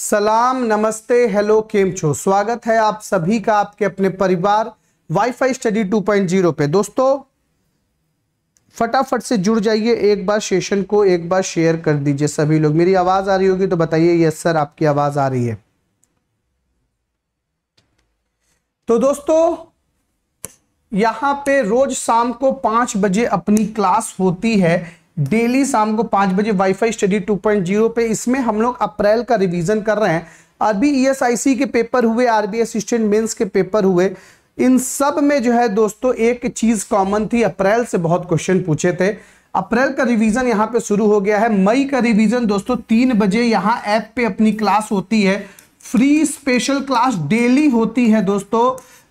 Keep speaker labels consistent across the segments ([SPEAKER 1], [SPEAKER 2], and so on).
[SPEAKER 1] सलाम नमस्ते हेलो केम छो स्वागत है आप सभी का आपके अपने परिवार वाईफाई स्टडी 2.0 पे दोस्तों फटाफट से जुड़ जाइए एक बार सेशन को एक बार शेयर कर दीजिए सभी लोग मेरी आवाज आ रही होगी तो बताइए यस सर आपकी आवाज आ रही है तो दोस्तों यहां पे रोज शाम को पांच बजे अपनी क्लास होती है डेली शाम को पांच बजे वाईफाई स्टडी 2.0 पे इसमें हम लोग अप्रैल का रिवीजन कर रहे हैं ईएसआईसी e के पेपर हुए आरबी असिस्टेंट मेंस के पेपर हुए इन सब में जो है दोस्तों एक चीज कॉमन थी अप्रैल से बहुत क्वेश्चन पूछे थे अप्रैल का रिवीजन यहाँ पे शुरू हो गया है मई का रिवीजन दोस्तों तीन बजे यहाँ ऐप पे अपनी क्लास होती है फ्री स्पेशल क्लास डेली होती है दोस्तों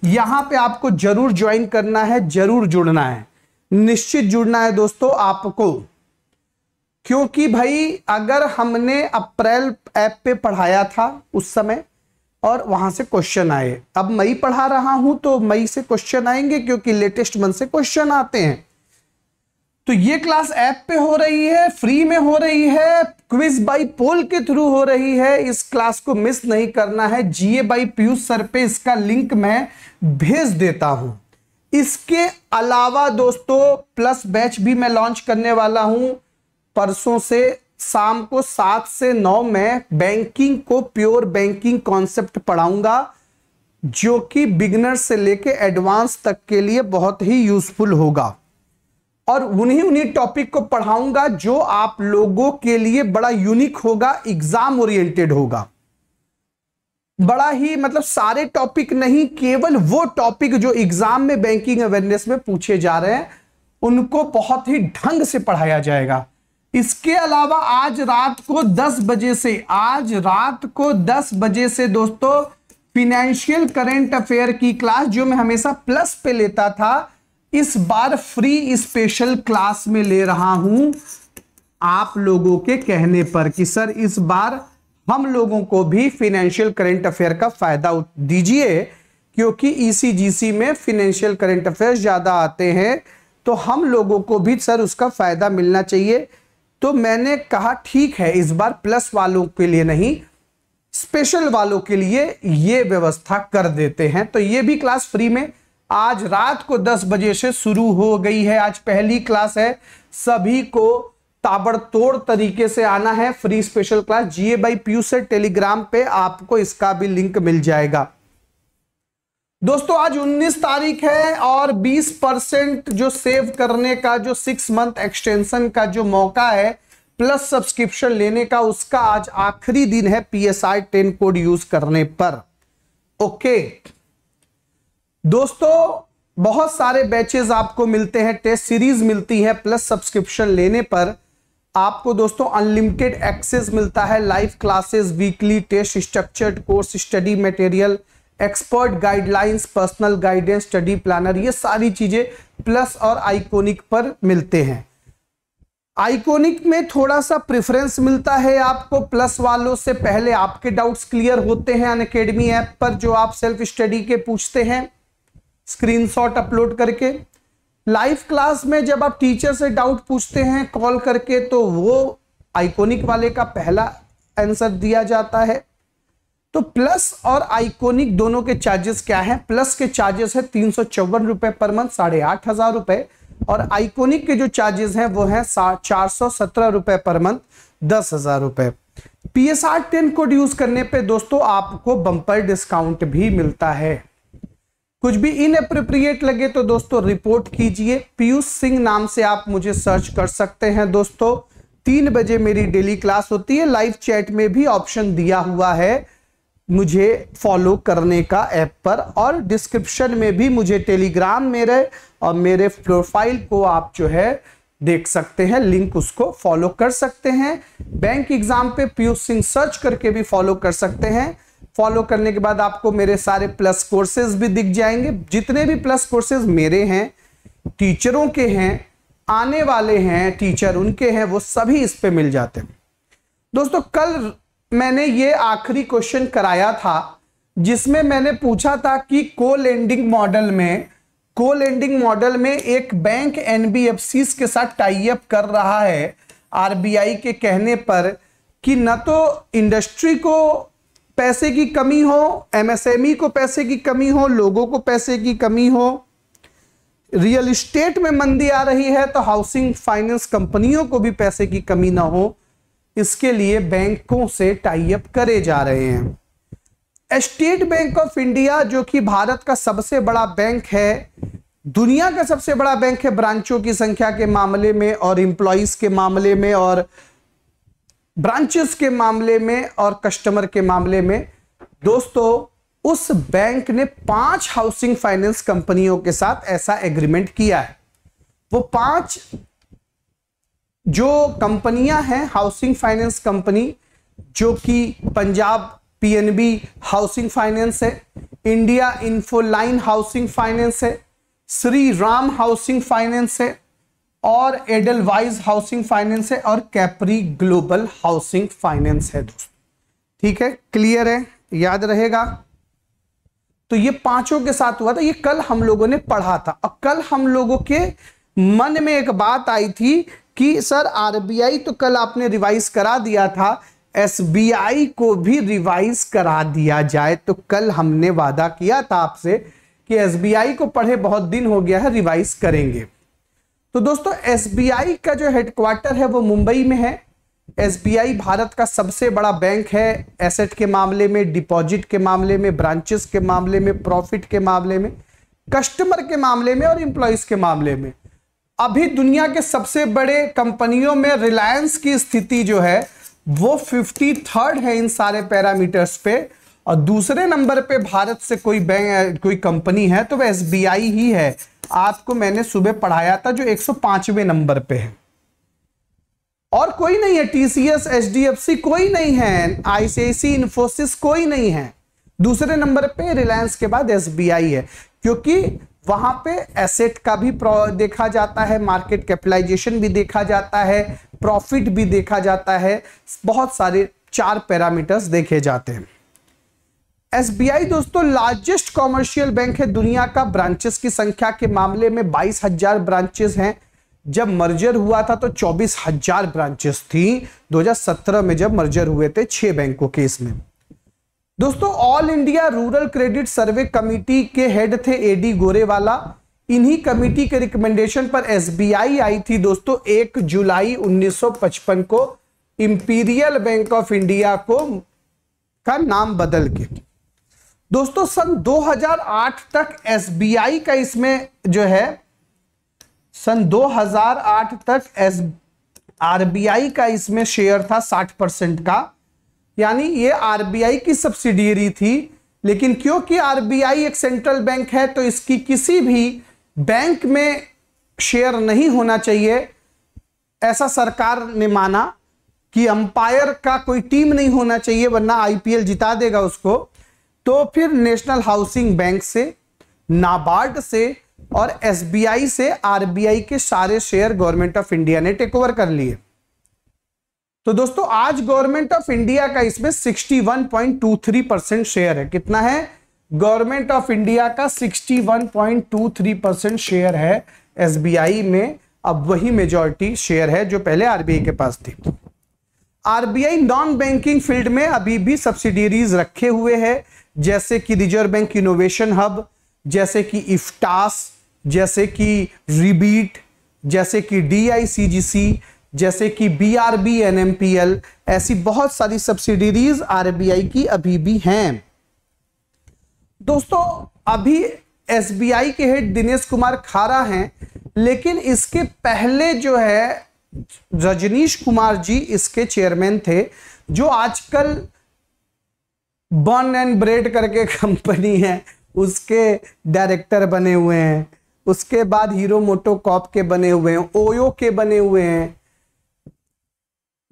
[SPEAKER 1] यहाँ पे आपको जरूर ज्वाइन करना है जरूर जुड़ना है निश्चित जुड़ना है दोस्तों आपको क्योंकि भाई अगर हमने अप्रैल ऐप पे पढ़ाया था उस समय और वहां से क्वेश्चन आए अब मई पढ़ा रहा हूं तो मई से क्वेश्चन आएंगे क्योंकि लेटेस्ट मंथ से क्वेश्चन आते हैं तो ये क्लास ऐप पे हो रही है फ्री में हो रही है क्विज बाई पोल के थ्रू हो रही है इस क्लास को मिस नहीं करना है जीए बाई पीयूष सर पे इसका लिंक मैं भेज देता हूं इसके अलावा दोस्तों प्लस बैच भी मैं लॉन्च करने वाला हूं परसों से शाम को सात से नौ में बैंकिंग को प्योर बैंकिंग कॉन्सेप्ट पढ़ाऊंगा जो कि बिगनर से लेके एडवांस तक के लिए बहुत ही यूजफुल होगा और उन्हीं उन्हीं टॉपिक को पढ़ाऊंगा जो आप लोगों के लिए बड़ा यूनिक होगा एग्जाम ओरिएंटेड होगा बड़ा ही मतलब सारे टॉपिक नहीं केवल वो टॉपिक जो एग्जाम में बैंकिंग अवेयरनेस में पूछे जा रहे हैं उनको बहुत ही ढंग से पढ़ाया जाएगा इसके अलावा आज रात को 10 बजे से आज रात को 10 बजे से दोस्तों फिनेंशियल करेंट अफेयर की क्लास जो मैं हमेशा प्लस पे लेता था इस बार फ्री स्पेशल क्लास में ले रहा हूं आप लोगों के कहने पर कि सर इस बार हम लोगों को भी फिनेंशियल करेंट अफेयर का फायदा दीजिए क्योंकि ईसीजीसी e में फिनेंशियल करेंट अफेयर ज़्यादा आते हैं तो हम लोगों को भी सर उसका फ़ायदा मिलना चाहिए तो मैंने कहा ठीक है इस बार प्लस वालों के लिए नहीं स्पेशल वालों के लिए ये व्यवस्था कर देते हैं तो ये भी क्लास फ्री में आज रात को 10 बजे से शुरू हो गई है आज पहली क्लास है सभी को ताबड़तोड़ तरीके से आना है free special class GA by P से टेलीग्राम पे आपको इसका भी लिंक मिल जाएगा दोस्तों आज 19 तारीख है और 20 परसेंट जो सेव करने का जो सिक्स मंथ एक्सटेंशन का जो मौका है प्लस सब्सक्रिप्शन लेने का उसका आज आखिरी दिन है पीएसआई 10 कोड यूज करने पर ओके दोस्तों बहुत सारे बैचेस आपको मिलते हैं टेस्ट सीरीज मिलती है प्लस सब्सक्रिप्शन लेने पर आपको दोस्तों अनलिमिटेड एक्सेस मिलता है live classes weekly test structured course study material expert guidelines personal guidance study planner ये सारी चीज़ें प्लस और आइकोनिक पर मिलते हैं आइकोनिक में थोड़ा सा प्रेफरेंस मिलता है आपको प्लस वालों से पहले आपके डाउट्स क्लियर होते हैं अन अकेडमी ऐप पर जो आप सेल्फ स्टडी के पूछते हैं स्क्रीनशॉट अपलोड करके लाइव क्लास में जब आप टीचर से डाउट पूछते हैं कॉल करके तो वो आइकोनिक वाले का पहला आंसर दिया जाता है तो प्लस और आइकोनिक दोनों के चार्जेस क्या है प्लस के चार्जेस है तीन सौ चौवन रुपए पर मंथ साढ़े आठ हजार रुपए और आइकोनिक के जो चार्जेस हैं वो है चार सौ सत्रह रुपए पर मंथ दस हजार रुपए P S R ten code use करने पे दोस्तों आपको बंपर डिस्काउंट भी मिलता है कुछ भी इनअप्रोप्रिएट लगे तो दोस्तों रिपोर्ट कीजिए पीयूष सिंह नाम से आप मुझे सर्च कर सकते हैं दोस्तों तीन बजे मेरी डेली क्लास होती है लाइव चैट में भी ऑप्शन दिया हुआ है मुझे फॉलो करने का ऐप पर और डिस्क्रिप्शन में भी मुझे टेलीग्राम मेरे और मेरे प्रोफाइल को आप जो है देख सकते हैं लिंक उसको फॉलो कर सकते हैं बैंक एग्जाम पे पीयूष सिंह सर्च करके भी फॉलो कर सकते हैं फॉलो करने के बाद आपको मेरे सारे प्लस कोर्सेज भी दिख जाएंगे जितने भी प्लस कोर्सेज मेरे हैं टीचरों के हैं आने वाले हैं टीचर उनके हैं वो सभी इस पे मिल जाते हैं दोस्तों कल मैंने ये आखिरी क्वेश्चन कराया था जिसमें मैंने पूछा था कि को लेंडिंग मॉडल में को लेंडिंग मॉडल में एक बैंक एन के साथ टाइप कर रहा है आर के कहने पर कि न तो इंडस्ट्री को पैसे की कमी हो एमएसएमई e को पैसे की कमी हो लोगों को पैसे की कमी हो रियल इस्टेट में मंदी आ रही है तो हाउसिंग फाइनेंस कंपनियों को भी पैसे की कमी ना हो इसके लिए बैंकों से टाइप करे जा रहे हैं स्टेट बैंक ऑफ इंडिया जो कि भारत का सबसे बड़ा बैंक है दुनिया का सबसे बड़ा बैंक है ब्रांचों की संख्या के मामले में और इंप्लॉइज के मामले में और ब्रांचेस के मामले में और कस्टमर के मामले में दोस्तों उस बैंक ने पांच हाउसिंग फाइनेंस कंपनियों के साथ ऐसा एग्रीमेंट किया है वो पांच जो कंपनियां हैं हाउसिंग फाइनेंस कंपनी जो कि पंजाब पीएनबी हाउसिंग फाइनेंस है इंडिया इन्फोलाइन हाउसिंग फाइनेंस है श्री राम हाउसिंग फाइनेंस है और एडलवाइज हाउसिंग फाइनेंस है और कैपरी ग्लोबल हाउसिंग फाइनेंस है दोस्तों ठीक है क्लियर है याद रहेगा तो ये पांचों के साथ हुआ था ये कल हम लोगों ने पढ़ा था और कल हम लोगों के मन में एक बात आई थी कि सर आरबीआई तो कल आपने रिवाइज करा दिया था एसबीआई को भी रिवाइज करा दिया जाए तो कल हमने वादा किया था आपसे कि एसबीआई को पढ़े बहुत दिन हो गया है रिवाइज करेंगे तो दोस्तों एसबीआई का जो हेडक्वार्टर है वो मुंबई में है एसबीआई भारत का सबसे बड़ा बैंक है एसेट के मामले में डिपॉजिट के मामले में ब्रांचेस के मामले में प्रॉफिट के मामले में कस्टमर के मामले में और इंप्लॉयज के मामले में अभी दुनिया के सबसे बड़े कंपनियों में रिलायंस की स्थिति जो है वो फिफ्टी थर्ड है इन सारे पैरामीटर्स पे और दूसरे नंबर पे भारत से कोई बैंक कोई कंपनी है तो वह एस ही है आपको मैंने सुबह पढ़ाया था जो एक नंबर पे है और कोई नहीं है टीसीएस एच कोई नहीं है आईसीआईसी इन्फोसिस कोई नहीं है दूसरे नंबर पे रिलायंस के बाद एस है क्योंकि वहां पे एसेट का भी देखा जाता है मार्केट कैपिटलाइजेशन भी देखा जाता है प्रॉफिट भी देखा जाता है बहुत सारे चार पैरामीटर्स देखे जाते हैं एसबीआई दोस्तों लार्जेस्ट कॉमर्शियल बैंक है दुनिया का ब्रांचेस की संख्या के मामले में बाईस हजार ब्रांचेस हैं जब मर्जर हुआ था तो चौबीस हजार ब्रांचेस थी 2017 में जब मर्जर हुए थे छह बैंकों के इसमें दोस्तों ऑल इंडिया रूरल क्रेडिट सर्वे कमेटी के हेड थे एडी गोरेवाला इन्हीं कमेटी के रिकमेंडेशन पर एसबीआई आई थी दोस्तों एक जुलाई 1955 को इंपीरियल बैंक ऑफ इंडिया को का नाम बदल के दोस्तों सन 2008 तक एसबीआई का इसमें जो है सन 2008 तक एस आरबीआई का इसमें शेयर था 60 परसेंट का यानी ये आरबीआई की सब्सिडियरी थी लेकिन क्योंकि आरबीआई एक सेंट्रल बैंक है तो इसकी किसी भी बैंक में शेयर नहीं होना चाहिए ऐसा सरकार ने माना कि अंपायर का कोई टीम नहीं होना चाहिए वरना आईपीएल जिता देगा उसको तो फिर नेशनल हाउसिंग बैंक से नाबार्ड से और एसबीआई से आरबीआई के सारे शेयर गवर्नमेंट ऑफ इंडिया ने टेक ओवर कर लिए तो दोस्तों आज गवर्नमेंट ऑफ इंडिया का इसमें 61.23 परसेंट शेयर है कितना है गवर्नमेंट ऑफ इंडिया का 61.23 परसेंट शेयर है एसबीआई में अब वही मेजॉरिटी शेयर है जो पहले आरबीआई के पास थी आरबीआई नॉन बैंकिंग फील्ड में अभी भी सब्सिडीरीज रखे हुए है जैसे कि रिजर्व बैंक इनोवेशन हब जैसे कि इफ्टास जैसे कि रिबीट जैसे कि डीआईसीजीसी जैसे कि पी एल ऐसी बहुत सारी सब्सिडीज आरबीआई की अभी भी हैं दोस्तों अभी एसबीआई के हेड दिनेश कुमार खारा हैं लेकिन इसके पहले जो है रजनीश कुमार जी इसके चेयरमैन थे जो आजकल बॉन एंड ब्रेड करके कंपनी है उसके डायरेक्टर बने हुए हैं उसके बाद हीरो मोटो कॉप के बने हुए हैं ओयो के बने हुए हैं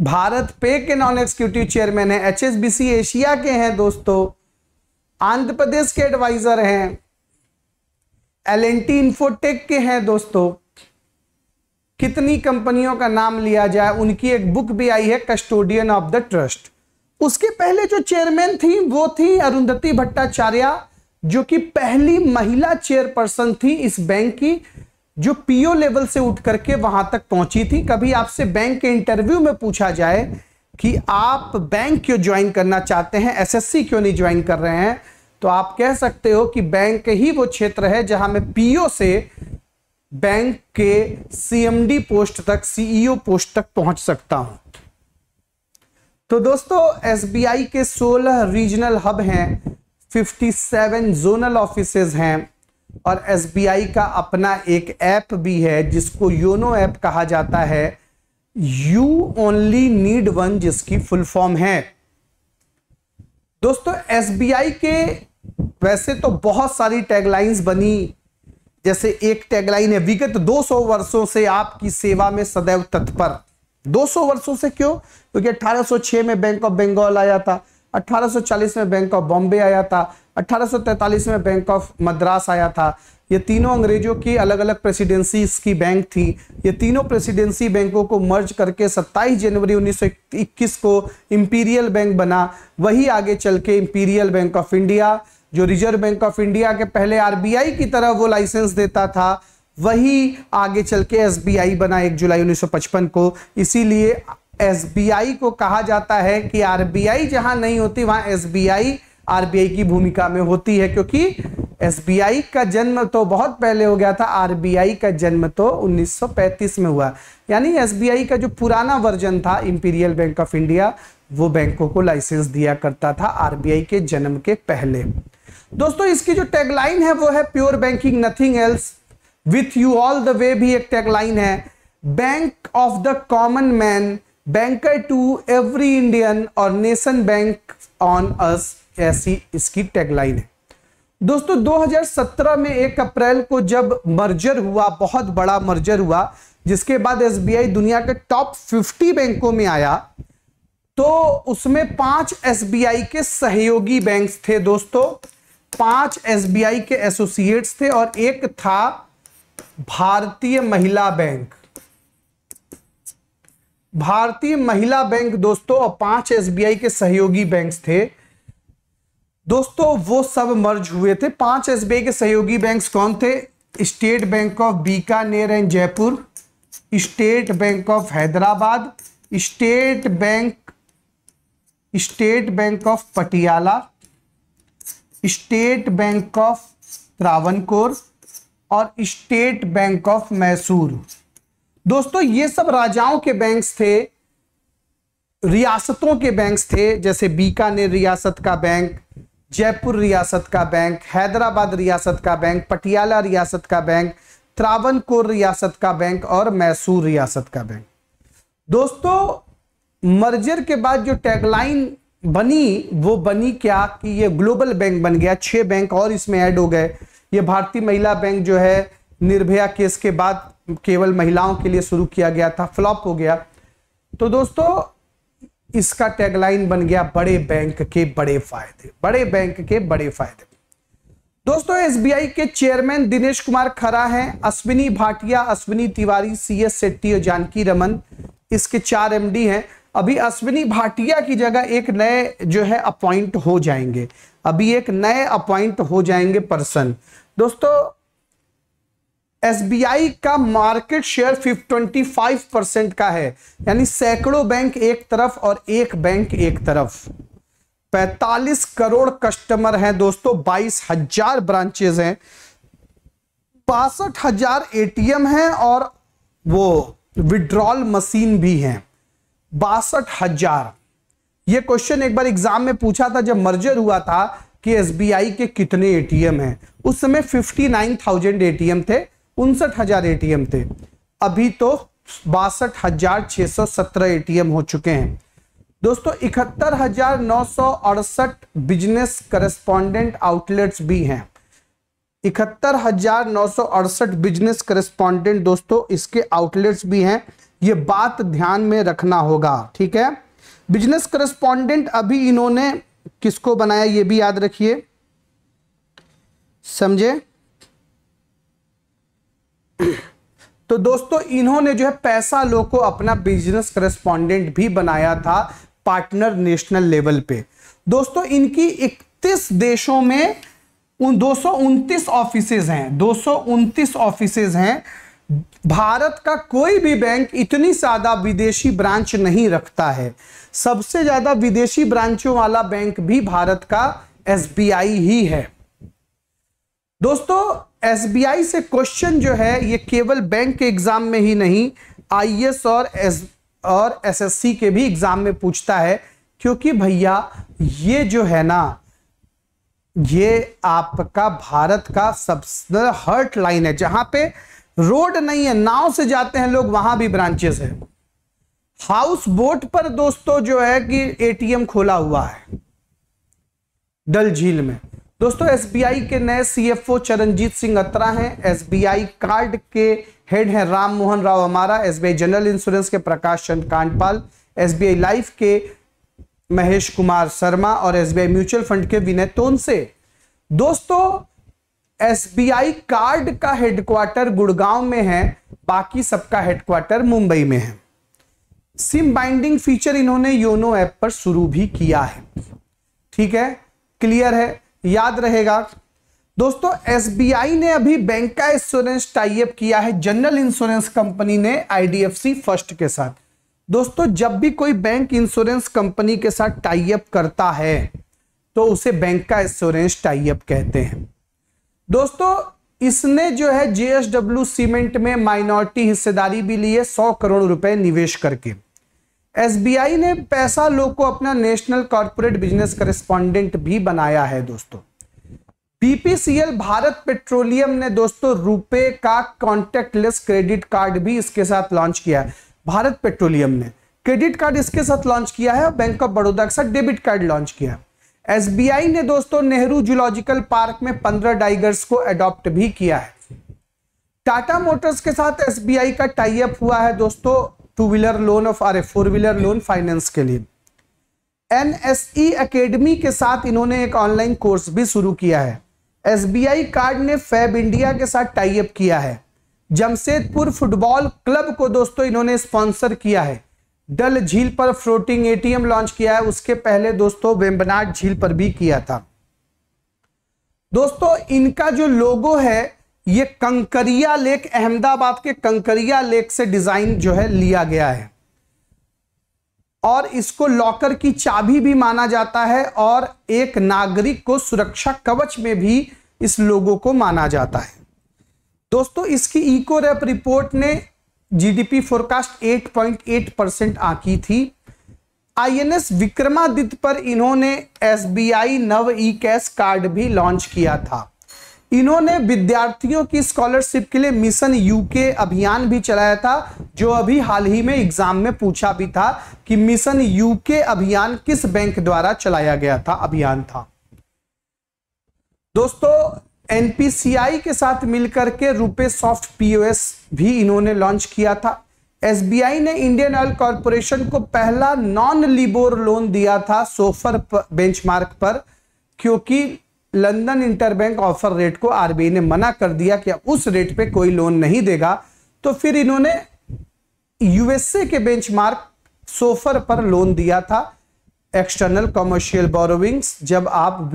[SPEAKER 1] भारत पे के नॉन एक्सिक्यूटिव चेयरमैन है एचएसबीसी एशिया के हैं दोस्तों आंध्र प्रदेश के एडवाइजर हैं एल एन टी इन्फोटेक के हैं दोस्तों कितनी कंपनियों का नाम लिया जाए उनकी एक बुक भी आई है कस्टोडियन ऑफ द ट्रस्ट उसके पहले जो चेयरमैन थी वो थी अरुंधति भट्टाचार्य जो कि पहली महिला चेयरपर्सन थी इस बैंक की जो पीओ लेवल से उठ करके वहां तक पहुंची थी कभी आपसे बैंक के इंटरव्यू में पूछा जाए कि आप बैंक क्यों ज्वाइन करना चाहते हैं एसएससी क्यों नहीं ज्वाइन कर रहे हैं तो आप कह सकते हो कि बैंक ही वो क्षेत्र है जहां मैं पीओ से बैंक के सीएमडी पोस्ट तक सीईओ e पोस्ट तक पहुंच सकता हूं तो दोस्तों एसबीआई के 16 रीजनल हब हैं 57 जोनल ऑफिसेज हैं और एसबीआई का अपना एक ऐप भी है जिसको योनो ऐप कहा जाता है यू ओनली नीड वन जिसकी फुल फॉर्म है दोस्तों एसबीआई के वैसे तो बहुत सारी टैगलाइंस बनी जैसे एक टैगलाइन है विगत 200 वर्षों से आपकी सेवा में सदैव तत्पर 200 वर्षों से क्यों क्योंकि 1806 में बैंक ऑफ बंगाल आया था 1840 में बैंक ऑफ बॉम्बे आया था 1843 में बैंक ऑफ मद्रास आया था ये तीनों अंग्रेजों की अलग अलग प्रेसिडेंसीज की बैंक थी ये तीनों प्रेसिडेंसी बैंकों को मर्ज करके 27 जनवरी 1921 को इम्पीरियल बैंक बना वही आगे चल के इम्पीरियल बैंक ऑफ इंडिया जो रिजर्व बैंक ऑफ इंडिया के पहले आरबीआई की तरह वो लाइसेंस देता था वही आगे चल के एस बना एक जुलाई 1955 को इसीलिए एसबीआई को कहा जाता है कि आरबीआई जहां नहीं होती वहां एसबीआई आरबीआई की भूमिका में होती है क्योंकि एसबीआई का जन्म तो बहुत पहले हो गया था आरबीआई का जन्म तो 1935 में हुआ यानी एसबीआई का जो पुराना वर्जन था इंपीरियल बैंक ऑफ इंडिया वो बैंकों को लाइसेंस दिया करता था आरबीआई के जन्म के पहले दोस्तों इसकी जो टैगलाइन है वो है pure banking nothing else with you all the way भी एक टैगलाइन है bank of the common man banker to every Indian और नेशन बैंक ऑन अस ऐसी इसकी टैगलाइन है दोस्तों 2017 में एक अप्रैल को जब मर्जर हुआ बहुत बड़ा मर्जर हुआ जिसके बाद एसबीआई दुनिया के टॉप 50 बैंकों में आया तो उसमें पांच एसबीआई के सहयोगी बैंक्स थे दोस्तों पांच एसबीआई के एसोसिएट्स थे और एक था भारतीय महिला बैंक भारतीय महिला बैंक दोस्तों और पांच एसबीआई के सहयोगी बैंक्स थे दोस्तों वो सब मर्ज हुए थे पांच एसबीआई के सहयोगी बैंक्स कौन थे state bank of Bikaner and Jaipur state bank of Hyderabad state bank state bank of Patiala state bank of Travancore और स्टेट बैंक ऑफ मैसूर दोस्तों ये सब राजाओं के बैंक्स थे रियासतों के बैंक्स थे जैसे बीकानेर रियासत का बैंक जयपुर रियासत का बैंक हैदराबाद रियासत का बैंक पटियाला रियासत का बैंक त्रावणकोर रियासत का बैंक और मैसूर रियासत का बैंक दोस्तों मर्जर के बाद जो टैगलाइन बनी वो बनी क्या कि ये ग्लोबल बैंक बन गया छह बैंक और इसमें ऐड हो गए ये भारतीय महिला बैंक जो है निर्भया केस के बाद केवल महिलाओं के लिए शुरू किया गया था फ्लॉप हो गया तो दोस्तों इसका टैगलाइन बन गया बड़े बैंक के बड़े फायदे बड़े बैंक के बड़े फायदे दोस्तों एसबीआई के चेयरमैन दिनेश कुमार खरा हैं अश्विनी भाटिया अश्विनी तिवारी सी एस शेट्टी और जानकी रमन इसके चार एमडी हैं अभी अश्विनी भाटिया की जगह एक नए जो है अपॉइंट हो जाएंगे अभी एक नए अपॉइंट हो जाएंगे पर्सन दोस्तों एसबीआई का मार्केट शेयर फाइव परसेंट का है यानी सैकड़ों बैंक एक तरफ और एक बैंक एक तरफ 45 करोड़ कस्टमर हैं दोस्तों बाईस हजार ब्रांचेज हैं बासठ हजार एटीएम हैं और वो विड्रॉल मशीन भी हैं बासठ हजार ये क्वेश्चन एक बार एग्जाम में पूछा था जब मर्जर हुआ था कि एसबीआई के कितने एटीएम हैं उस समय 59,000 एटीएम थे उनसठ हजार एटीएम थे अभी तो बासठ हजार छह सौ सत्रह एटीएम हो चुके हैं दोस्तों इकहत्तर हजार नौ सौ अड़सठ बिजनेस करेस्पॉन्डेंट आउटलेट्स भी हैं इकहत्तर हजार नौ सौ अड़सठ बिजनेस करेस्पॉन्डेंट दोस्तों इसके आउटलेट्स भी हैं ये बात ध्यान में रखना होगा ठीक है बिजनेस करेस्पॉन्डेंट अभी इन्होंने किसको बनाया ये भी याद रखिए समझे तो दोस्तों इन्होंने जो है पैसा लो को अपना बिजनेस करेस्पॉन्डेंट भी बनाया था पार्टनर नेशनल लेवल पे दोस्तों इनकी इकतीस देशों में उन दो ऑफिसेज हैं दो ऑफिसेज हैं भारत का कोई भी बैंक इतनी ज़्यादा विदेशी ब्रांच नहीं रखता है सबसे ज़्यादा विदेशी ब्रांचों वाला बैंक भी भारत का एसबीआई ही है दोस्तों एसबीआई से क्वेश्चन जो है ये केवल बैंक के एग्जाम में ही नहीं आईएएस e और एस और एसएससी के भी एग्जाम में पूछता है क्योंकि भैया ये जो है ना ये आपका भारत का सबसे हर्ट लाइन है जहां पे रोड नहीं है नाव से जाते हैं लोग वहां भी ब्रांचेस है हाउस बोट पर दोस्तों जो है कि एटीएम खोला हुआ है डल झील में दोस्तों एसबीआई के नए सीएफओ चरणजीत सिंह अत्रा हैं एसबीआई कार्ड के हेड हैं राम मोहन राव अमारा एसबीआई जनरल इंश्योरेंस के प्रकाश चंद कांडपाल एसबीआई लाइफ के महेश कुमार शर्मा और एसबीआई म्यूचुअल फंड के विनय तोनसे दोस्तों एसबीआई कार्ड का हेडक्वार्टर गुड़गांव में है बाकी सबका हेडक्वार्टर मुंबई में है सिम बाइंडिंग फीचर इन्होंने योनो ऐप पर शुरू भी किया है ठीक है क्लियर है याद रहेगा दोस्तों एसबीआई ने अभी बैंक का इंश्योरेंस टाइप किया है जनरल इंश्योरेंस कंपनी ने आईडीएफसी फर्स्ट के साथ दोस्तों जब भी कोई बैंक इंश्योरेंस कंपनी के साथ टाइप करता है तो उसे बैंक का इंश्योरेंस टाइप कहते हैं दोस्तों इसने जो है जेएसडब्ल्यू सीमेंट में माइनॉरिटी हिस्सेदारी भी ली है सौ करोड़ रुपए निवेश करके एसबीआई ने पैसा लोग को अपना नेशनल कॉरपोरेट बिजनेस करस्पॉन्डेंट भी बनाया है दोस्तों बीपीसीएल भारत पेट्रोलियम ने दोस्तों रुपए का कॉन्टेक्टलेस क्रेडिट कार्ड भी इसके साथ लॉन्च किया है भारत पेट्रोलियम ने क्रेडिट कार्ड इसके साथ लॉन्च किया है और बैंक ऑफ बड़ौदा के साथ डेबिट कार्ड लॉन्च किया है एसबीआई ने दोस्तों नेहरू जूलॉजिकल पार्क में पंद्रह डाइगर्स को एडॉप्ट भी किया है टाटा मोटर्स के साथ एसबीआई का टाइप हुआ है दोस्तों टू व्हीलर लोन और अरे फोर व्हीलर लोन फाइनेंस के लिए एन एस ई अकेडमी के साथ इन्होंने एक ऑनलाइन कोर्स भी शुरू किया है एस बी आई कार्ड ने फैब इंडिया के साथ टाइप किया है जमशेदपुर फुटबॉल क्लब को दोस्तों इन्होंने स्पॉन्सर किया है डल झील पर फ्लोटिंग एटीएम लॉन्च किया है उसके पहले दोस्तों वेम्बनाट झील पर भी किया था दोस्तों इनका जो लोगो है ये कंकरिया लेक अहमदाबाद के कंकरिया लेक से डिजाइन जो है लिया गया है और इसको लॉकर की चाबी भी माना जाता है और एक नागरिक को सुरक्षा कवच में भी इस लोगों को माना जाता है दोस्तों इसकी इको रैप रिपोर्ट ने जीडीपी फोरकास्ट 8.8 परसेंट आकी थी आईएनएस विक्रमादित्य पर इन्होंने SBI Nav E cash card भी लॉन्च किया था इन्होंने विद्यार्थियों की स्कॉलरशिप के लिए मिशन यूके अभियान भी चलाया था जो अभी हाल ही में एग्जाम में पूछा भी था कि मिशन यूके अभियान किस बैंक द्वारा चलाया गया था अभियान था दोस्तों एनपीसीआई के साथ मिलकर के रुपए सॉफ्ट पीओएस भी इन्होंने लॉन्च किया था एसबीआई ने इंडियन ऑयल कॉरपोरेशन को पहला नॉन लिबोर लोन दिया था सोफर बेंचमार्क पर क्योंकि लंदन इंटरबैंक ऑफर रेट को आरबीआई ने मना कर दिया कि उस रेट पे कोई लोन नहीं देगा तो फिर इन्होंने यूएसए के बेंचमार्क सोफर पर लोन दिया था एक्सटर्नल कमर्शियल बोरोविंग्स जब आप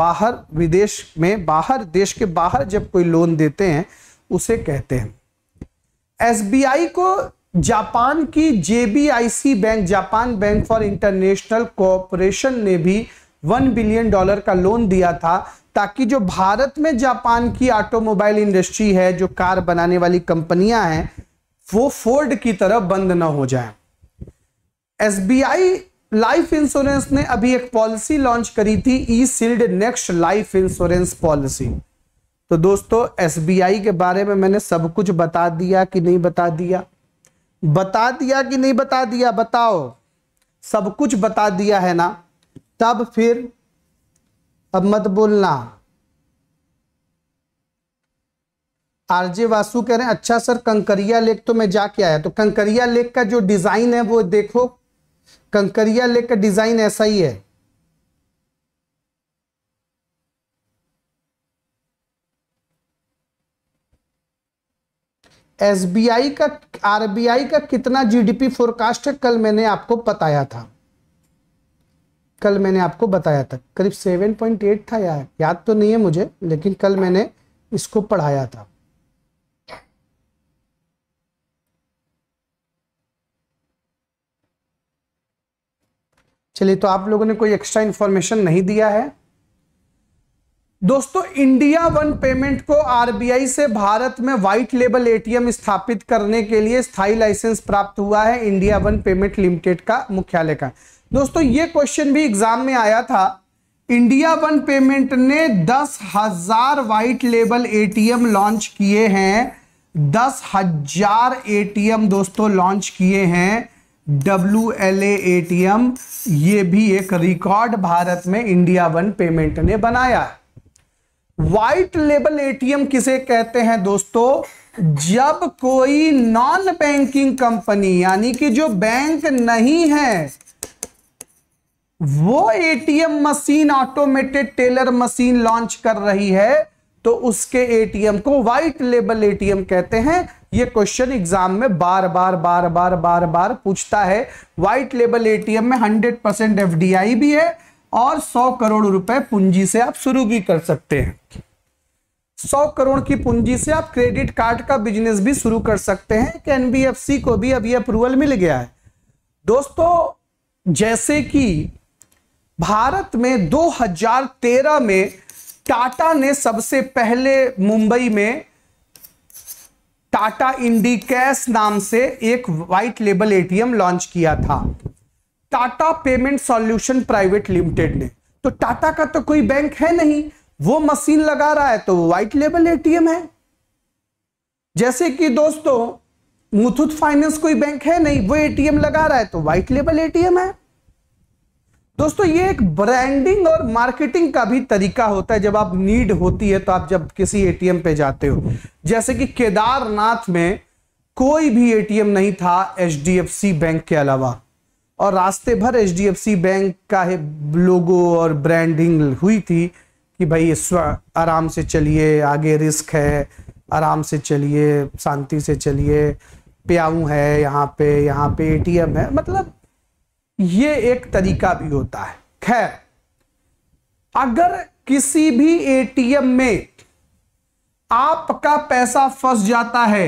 [SPEAKER 1] बाहर विदेश में बाहर देश के बाहर जब कोई लोन देते हैं उसे कहते हैं एसबीआई को जापान की JBIC bank Japan bank for international cooperation ने भी वन बिलियन डॉलर का लोन दिया था ताकि जो भारत में जापान की ऑटोमोबाइल इंडस्ट्री है जो कार बनाने वाली कंपनियां हैं वो फोर्ड की तरह बंद ना हो जाए एस लाइफ इंश्योरेंस ने अभी एक पॉलिसी लॉन्च करी थी e shield next life insurance policy तो दोस्तों एस के बारे में मैंने सब कुछ बता दिया कि नहीं बता दिया बता दिया कि नहीं बता दिया बताओ सब कुछ बता दिया है ना तब फिर अब मत बोलना आरजे वासु कह रहे हैं अच्छा सर कंकरिया लेक तो मैं जाके आया तो कंकरिया लेक का जो डिजाइन है वो देखो कंकरिया लेक का डिजाइन ऐसा ही है एसबीआई का आरबीआई का कितना जीडीपी फोरकास्ट है कल मैंने आपको बताया था कल मैंने आपको बताया था करीब 7.8 था यार याद तो नहीं है मुझे लेकिन कल मैंने इसको पढ़ाया था चलिए तो आप लोगों ने कोई एक्स्ट्रा इंफॉर्मेशन नहीं दिया है दोस्तों इंडिया वन पेमेंट को आरबीआई से भारत में व्हाइट लेबल एटीएम स्थापित करने के लिए स्थायी लाइसेंस प्राप्त हुआ है इंडिया वन पेमेंट लिमिटेड का मुख्यालय का दोस्तों ये क्वेश्चन भी एग्जाम में आया था इंडिया वन पेमेंट ने दस हजार व्हाइट लेबल एटीएम लॉन्च किए हैं दस हजार ए दोस्तों लॉन्च किए हैं डब्ल्यू एल एटीएम ये भी एक रिकॉर्ड भारत में इंडिया वन पेमेंट ने बनाया व्हाइट लेबल एटीएम किसे कहते हैं दोस्तों जब कोई नॉन बैंकिंग कंपनी यानी कि जो बैंक नहीं है वो ATM machine automated teller machine launch कर रही है तो उसके एटीएम को व्हाइट लेबल एटीएम कहते हैं ये क्वेश्चन एग्जाम में बार बार बार बार बार बार पूछता है व्हाइट लेबल एटीएम में 100 परसेंट एफ भी है और 100 करोड़ रुपए पूंजी से आप शुरू भी कर सकते हैं 100 करोड़ की पूंजी से आप क्रेडिट कार्ड का बिजनेस भी शुरू कर सकते हैं कि एनबीएफसी को भी अभी अप्रूवल मिल गया है दोस्तों जैसे कि भारत में 2013 में टाटा ने सबसे पहले मुंबई में टाटा इंडी कैश नाम से एक व्हाइट लेबल एटीएम लॉन्च किया था Tata payment solution private limited ने तो टाटा का तो कोई बैंक है नहीं वो मशीन लगा रहा है तो वो व्हाइट लेबल एटीएम है जैसे कि दोस्तों मुथुत फाइनेंस कोई बैंक है नहीं वो एटीएम लगा रहा है तो व्हाइट लेबल एटीएम है दोस्तों ये एक ब्रांडिंग और मार्केटिंग का भी तरीका होता है जब आप नीड होती है तो आप जब किसी एटीएम पे जाते हो जैसे कि केदारनाथ में कोई भी एटीएम नहीं था एचडीएफसी बैंक के अलावा और रास्ते भर एचडीएफसी बैंक का है लोगो और ब्रांडिंग हुई थी कि भाई आराम से चलिए आगे रिस्क है आराम से चलिए शांति से चलिए प्याऊ है यहाँ पे यहाँ पे एटीएम है मतलब ये एक तरीका भी होता है खैर अगर किसी भी एटीएम में आपका पैसा फंस जाता है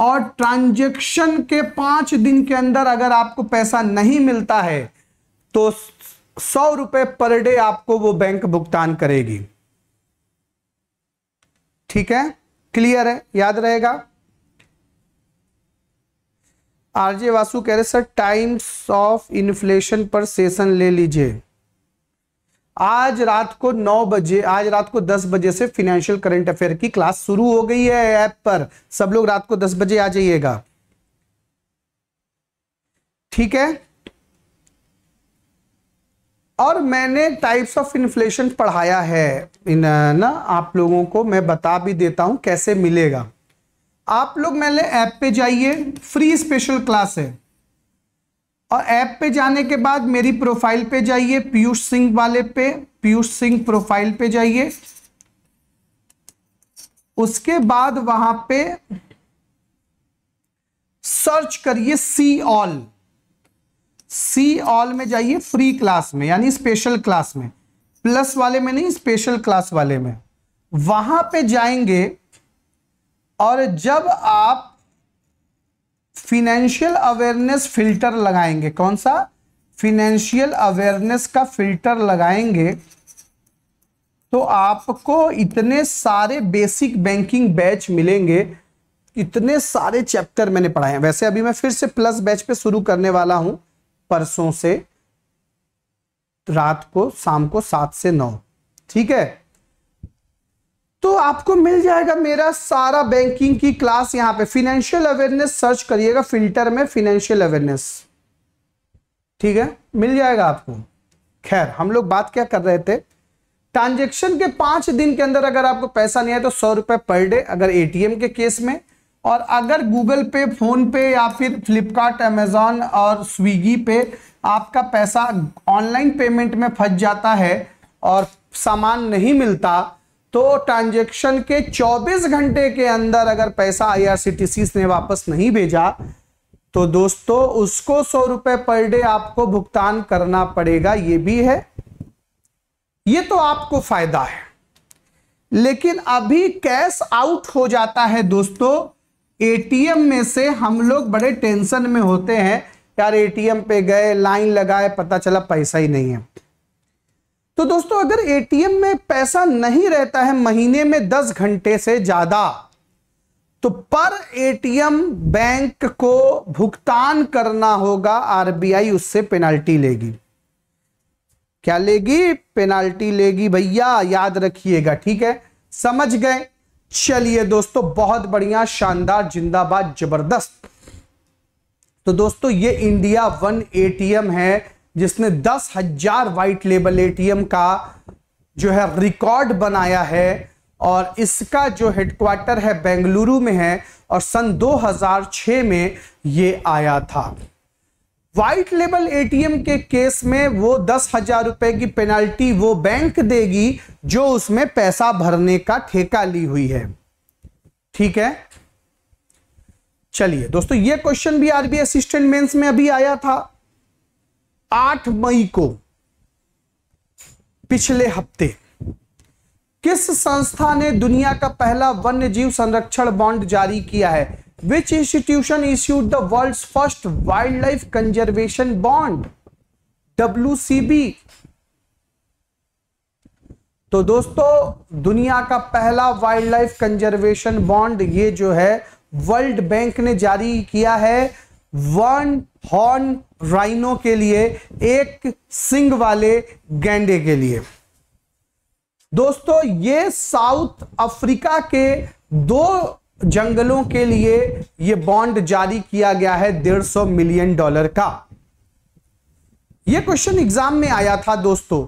[SPEAKER 1] और ट्रांजेक्शन के पांच दिन के अंदर अगर आपको पैसा नहीं मिलता है तो सौ रुपए पर डे आपको वो बैंक भुगतान करेगी ठीक है क्लियर है याद रहेगा आरजे वासु कह रहे सर टाइम्स ऑफ इन्फ्लेशन पर सेशन ले लीजिए आज रात को 9 बजे आज रात को 10 बजे से फिनेंशियल करंट अफेयर की क्लास शुरू हो गई है ऐप पर सब लोग रात को 10 बजे आ जाइएगा ठीक है और मैंने टाइप्स ऑफ इन्फ्लेशन पढ़ाया है इन ना आप लोगों को मैं बता भी देता हूं कैसे मिलेगा आप लोग मैंने ऐप पे जाइए फ्री स्पेशल क्लास है और ऐप पे जाने के बाद मेरी प्रोफाइल पे जाइए पीयूष सिंह वाले पे पीयूष सिंह प्रोफाइल पे जाइए उसके बाद वहां पे सर्च करिए सी ऑल सी ऑल में जाइए फ्री क्लास में यानी स्पेशल क्लास में प्लस वाले में नहीं स्पेशल क्लास वाले में वहां पे जाएंगे और जब आप फिनेंशियल अवेयरनेस फिल्टर लगाएंगे कौन सा फिनेंशियल अवेयरनेस का फिल्टर लगाएंगे तो आपको इतने सारे बेसिक बैंकिंग बैच मिलेंगे इतने सारे चैप्टर मैंने पढ़ाए हैं वैसे अभी मैं फिर से प्लस बैच पे शुरू करने वाला हूं परसों से रात को शाम को सात से नौ ठीक है तो आपको मिल जाएगा मेरा सारा बैंकिंग की क्लास यहां पे फिनेंशियल अवेयरनेस सर्च करिएगा फिल्टर में फिनेंशियल अवेयरनेस ठीक है मिल जाएगा आपको खैर हम लोग बात क्या कर रहे थे ट्रांजेक्शन के पांच दिन के अंदर अगर आपको पैसा नहीं आया तो सौ रुपए पर डे अगर एटीएम के केस में और अगर गूगल पे फोन पे या फिर फ्लिपकार्ट अमेजॉन और स्विगी पे आपका पैसा ऑनलाइन पेमेंट में फंस जाता है और सामान नहीं मिलता तो ट्रांजेक्शन के 24 घंटे के अंदर अगर पैसा आईआरसीटीसी ने वापस नहीं भेजा तो दोस्तों उसको सौ रुपए पर डे आपको भुगतान करना पड़ेगा ये भी है ये तो आपको फायदा है लेकिन अभी कैश आउट हो जाता है दोस्तों एटीएम में से हम लोग बड़े टेंशन में होते हैं यार एटीएम पे गए लाइन लगाए पता चला पैसा ही नहीं है तो दोस्तों अगर एटीएम में पैसा नहीं रहता है महीने में दस घंटे से ज्यादा तो पर एटीएम बैंक को भुगतान करना होगा आरबीआई उससे पेनाल्टी लेगी क्या लेगी पेनाल्टी लेगी भैया याद रखिएगा ठीक है समझ गए चलिए दोस्तों बहुत बढ़िया शानदार जिंदाबाद जबरदस्त तो दोस्तों ये इंडिया वन एटीएम है जिसने दस हजार वाइट लेबल एटीएम का जो है रिकॉर्ड बनाया है और इसका जो हेडक्वार्टर है बेंगलुरु में है और सन 2006 में ये आया था वाइट लेबल एटीएम के केस में वो दस हजार रुपए की पेनल्टी वो बैंक देगी जो उसमें पैसा भरने का ठेका ली हुई है ठीक है चलिए दोस्तों ये क्वेश्चन भी आरबी असिस्टेंट मेंस में अभी आया था आठ मई को पिछले हफ्ते किस संस्था ने दुनिया का पहला वन्य जीव संरक्षण बॉन्ड जारी किया है which institution issued the world first wildlife conservation bond W तो दोस्तों दुनिया का पहला वाइल्ड लाइफ कंजर्वेशन बॉन्ड ये जो है वर्ल्ड बैंक ने जारी किया है वन हॉर्न राइनो के लिए एक सिंग वाले गैंडे के लिए दोस्तों ये साउथ अफ्रीका के दो जंगलों के लिए यह बॉन्ड जारी किया गया है डेढ़ सौ मिलियन डॉलर का यह क्वेश्चन एग्जाम में आया था दोस्तों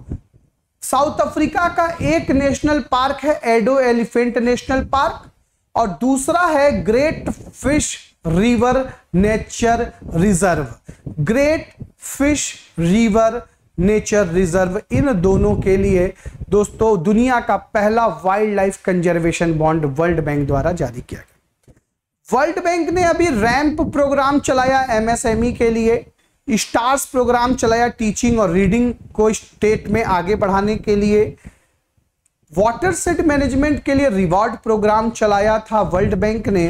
[SPEAKER 1] साउथ अफ्रीका का एक नेशनल पार्क है एडो एलिफेंट नेशनल पार्क और दूसरा है great fish river nature reserve great fish river nature reserve इन दोनों के लिए दोस्तों दुनिया का पहला wildlife conservation bond world bank द्वारा जारी किया गया वर्ल्ड बैंक ने अभी रैंप प्रोग्राम चलाया एमएसएमई e के लिए स्टार्स प्रोग्राम चलाया टीचिंग और रीडिंग को स्टेट में आगे बढ़ाने के लिए वाटर सेट मैनेजमेंट के लिए रिवॉर्ड प्रोग्राम चलाया था वर्ल्ड बैंक ने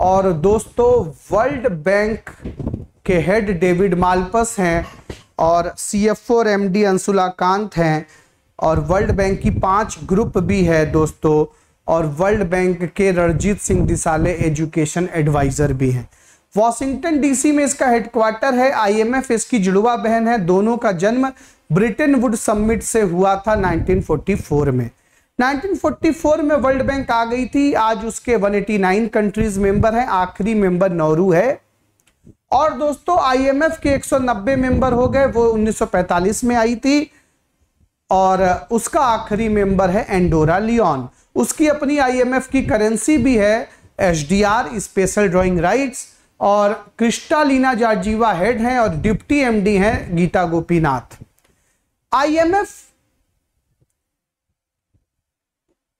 [SPEAKER 1] और दोस्तों वर्ल्ड बैंक के हेड डेविड मालपस हैं और सी एफ और एम डी अंशुला कांत हैं और वर्ल्ड बैंक की पांच ग्रुप भी है दोस्तों और वर्ल्ड बैंक के रणजीत सिंह दिसाले एजुकेशन एडवाइज़र भी हैं वॉशिंगटन डीसी में इसका हेडक्वार्टर है आईएमएफ इसकी जुड़वा बहन है दोनों का जन्म ब्रिटेन वुड समिट से हुआ था 1944 में 1944 में वर्ल्ड बैंक आ गई थी आज उसके 189 कंट्रीज मेंबर हैं आखिरी मेंबर नौरू है और दोस्तों आईएमएफ के 190 मेंबर हो गए वो 1945 में आई थी और उसका आखिरी मेंबर है एंडोरा लियोन उसकी अपनी आईएमएफ की करेंसी भी है एसडीआर स्पेशल ड्राइंग राइट्स और क्रिस्टालीना जार्जीवा हेड हैं और डिप्टी एमडी हैं Gita Gopinath IMF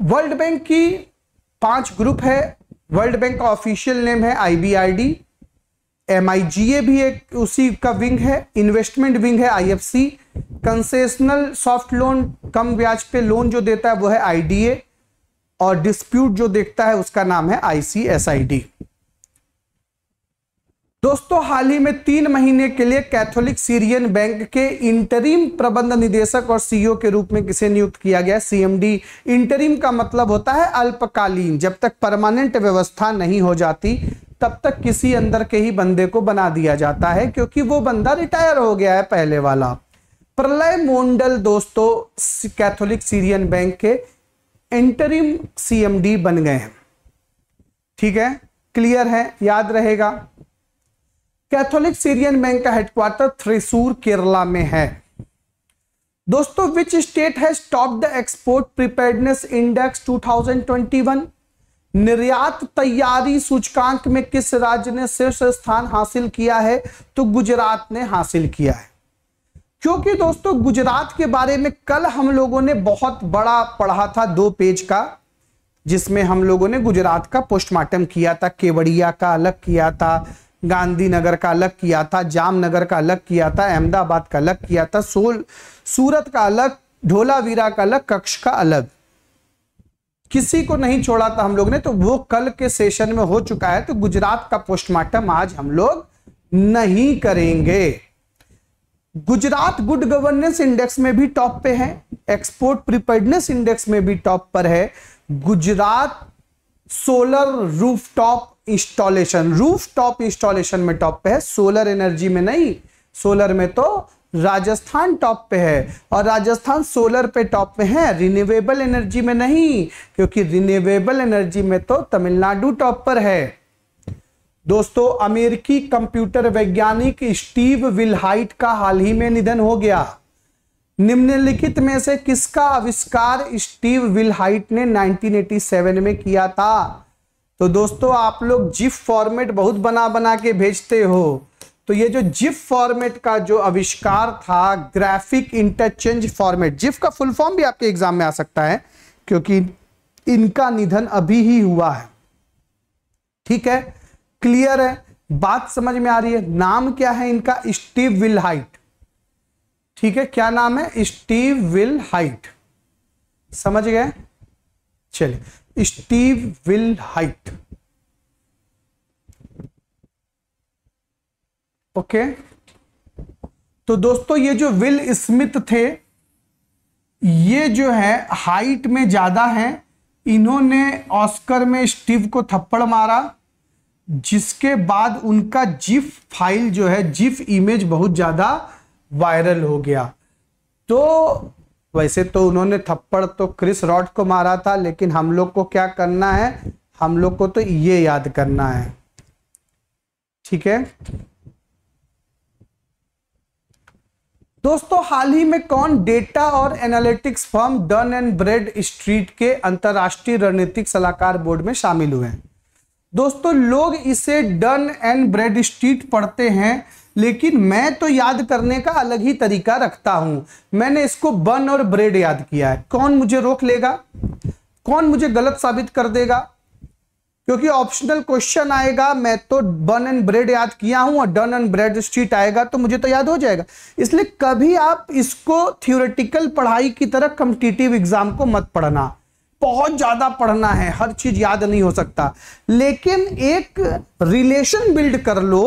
[SPEAKER 1] world bank की पांच ग्रुप है वर्ल्ड बैंक का ऑफिशियल नेम है आईबीआरडी एमआईजीए भी एक उसी का विंग है इन्वेस्टमेंट विंग है आईएफसी कंसेशनल सॉफ्ट लोन कम ब्याज पे लोन जो देता है वो है आईडीए और डिस्प्यूट जो देखता है उसका नाम है आईसीएसआईडी दोस्तों हाल ही में तीन महीने के लिए कैथोलिक सीरियन बैंक के इंटरिम प्रबंध निदेशक और सीईओ के रूप में किसे नियुक्त किया गया सीएमडी इंटरिम का मतलब होता है अल्पकालीन जब तक परमानेंट व्यवस्था नहीं हो जाती तब तक किसी अंदर के ही बंदे को बना दिया जाता है क्योंकि वो बंदा रिटायर हो गया है पहले वाला प्रलय मोंडल दोस्तों कैथोलिक सीरियन बैंक के इंटरिम सीएमडी बन गए हैं ठीक है क्लियर है याद रहेगा कैथोलिक सीरियन बैंक का हेडक्वार्टर थ्रेसूर केरला में है दोस्तों विच स्टेट है stop the export preparedness index 2021 निर्यात तैयारी सूचकांक में किस राज्य ने शीर्ष स्थान हासिल किया है तो गुजरात ने हासिल किया है क्योंकि दोस्तों गुजरात के बारे में कल हम लोगों ने बहुत बड़ा पढ़ा था दो पेज का जिसमें हम लोगों ने गुजरात का पोस्टमार्टम किया था केवड़िया का अलग किया था गांधीनगर का अलग किया था जामनगर का अलग किया था अहमदाबाद का अलग किया था सोल सूरत का अलग ढोलावीरा का अलग कक्ष का अलग किसी को नहीं छोड़ा था हम लोग ने तो वो कल के सेशन में हो चुका है तो गुजरात का पोस्टमार्टम आज हम लोग नहीं करेंगे गुजरात गुड गवर्नेंस इंडेक्स में भी टॉप पे है एक्सपोर्ट प्रिपेडनेस इंडेक्स में भी टॉप पर है Gujarat solar rooftop installation roof top installation में टॉप पे है सोलर एनर्जी में नहीं सोलर में तो राजस्थान टॉप पे है और राजस्थान सोलर पे टॉप पे है रिन्यूएबल एनर्जी में नहीं क्योंकि रिन्यूएबल एनर्जी में तो तमिलनाडु टॉप पर है दोस्तों अमेरिकी कंप्यूटर वैज्ञानिक स्टीव विलहाइट का हाल ही में निधन हो गया निम्नलिखित में से किसका आविष्कार स्टीव विलहाइट ने 1987 में किया था तो दोस्तों आप लोग जिफ फॉर्मेट बहुत बना बना के भेजते हो तो ये जो जिफ फॉर्मेट का जो आविष्कार था ग्राफिक इंटरचेंज फॉर्मेट जिफ का फुल फॉर्म भी आपके एग्जाम में आ सकता है क्योंकि इनका निधन अभी ही हुआ है ठीक है क्लियर है बात समझ में आ रही है नाम क्या है इनका स्टीव विल हाइट ठीक है क्या नाम है स्टीव विल हाइट समझ गए चलिए स्टीव विल हाइट ओके तो दोस्तों ये जो विल स्मिथ थे ये जो है हाइट में ज्यादा है इन्होंने ऑस्कर में स्टीव को थप्पड़ मारा जिसके बाद उनका जिफ फाइल जो है जिफ इमेज बहुत ज्यादा वायरल हो गया तो वैसे तो उन्होंने थप्पड़ तो क्रिस रॉड को मारा था लेकिन हम लोग को क्या करना है हम लोग को तो ये याद करना है ठीक है दोस्तों हाल ही में कौन डेटा और analytics firm Dun and Bradstreet के अंतर्राष्ट्रीय रणनीतिक सलाहकार बोर्ड में शामिल हुए हैं दोस्तों लोग इसे डन एंड ब्रेड स्ट्रीट पढ़ते हैं लेकिन मैं तो याद करने का अलग ही तरीका रखता हूं मैंने इसको बन और ब्रेड याद किया है कौन मुझे रोक लेगा कौन मुझे गलत साबित कर देगा क्योंकि ऑप्शनल क्वेश्चन आएगा मैं तो बन एंड ब्रेड याद किया हूं और डन एंड ब्रेड स्ट्रीट आएगा तो मुझे तो याद हो जाएगा इसलिए कभी आप इसको थियोरेटिकल पढ़ाई की तरह कम्पिटिटिव एग्जाम को मत पढ़ना बहुत ज्यादा पढ़ना है हर चीज याद नहीं हो सकता लेकिन एक रिलेशन बिल्ड कर लो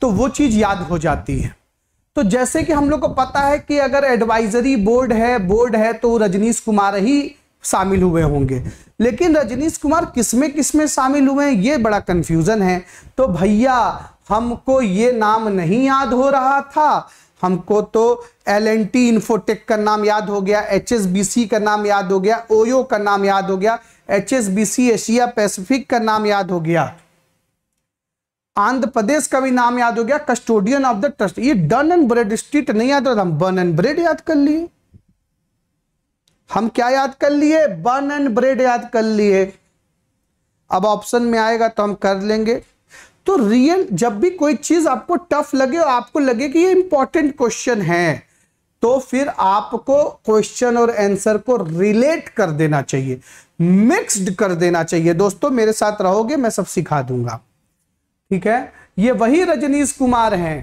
[SPEAKER 1] तो वो चीज़ याद हो जाती है तो जैसे कि हम लोग को पता है कि अगर एडवाइजरी बोर्ड है बोर्ड है तो रजनीश कुमार ही शामिल हुए होंगे लेकिन रजनीश कुमार किसमें किसमें शामिल हुए हैं ये बड़ा कन्फ्यूज़न है तो भैया हमको ये नाम नहीं याद हो रहा था हमको तो एल एन टी इन्फोटेक का नाम याद हो गया एच एस बी सी का नाम याद हो गया ओयो का नाम याद हो गया H S B C Asia Pacific का नाम याद हो गया आंध्र प्रदेश का भी नाम याद हो गया कस्टोडियन ऑफ द ट्रस्ट ये डन एंड ब्रेड स्ट्रीट नहीं याद रहता हम बन एंड ब्रेड याद कर लिए हम क्या याद कर लिए बन एंड ब्रेड याद कर लिए अब ऑप्शन में आएगा तो हम कर लेंगे तो रियल जब भी कोई चीज आपको टफ लगे और आपको लगे कि ये इंपॉर्टेंट क्वेश्चन है तो फिर आपको क्वेश्चन और आंसर को रिलेट कर देना चाहिए मिक्स्ड कर देना चाहिए दोस्तों मेरे साथ रहोगे मैं सब सिखा दूंगा ठीक है ये वही रजनीश कुमार हैं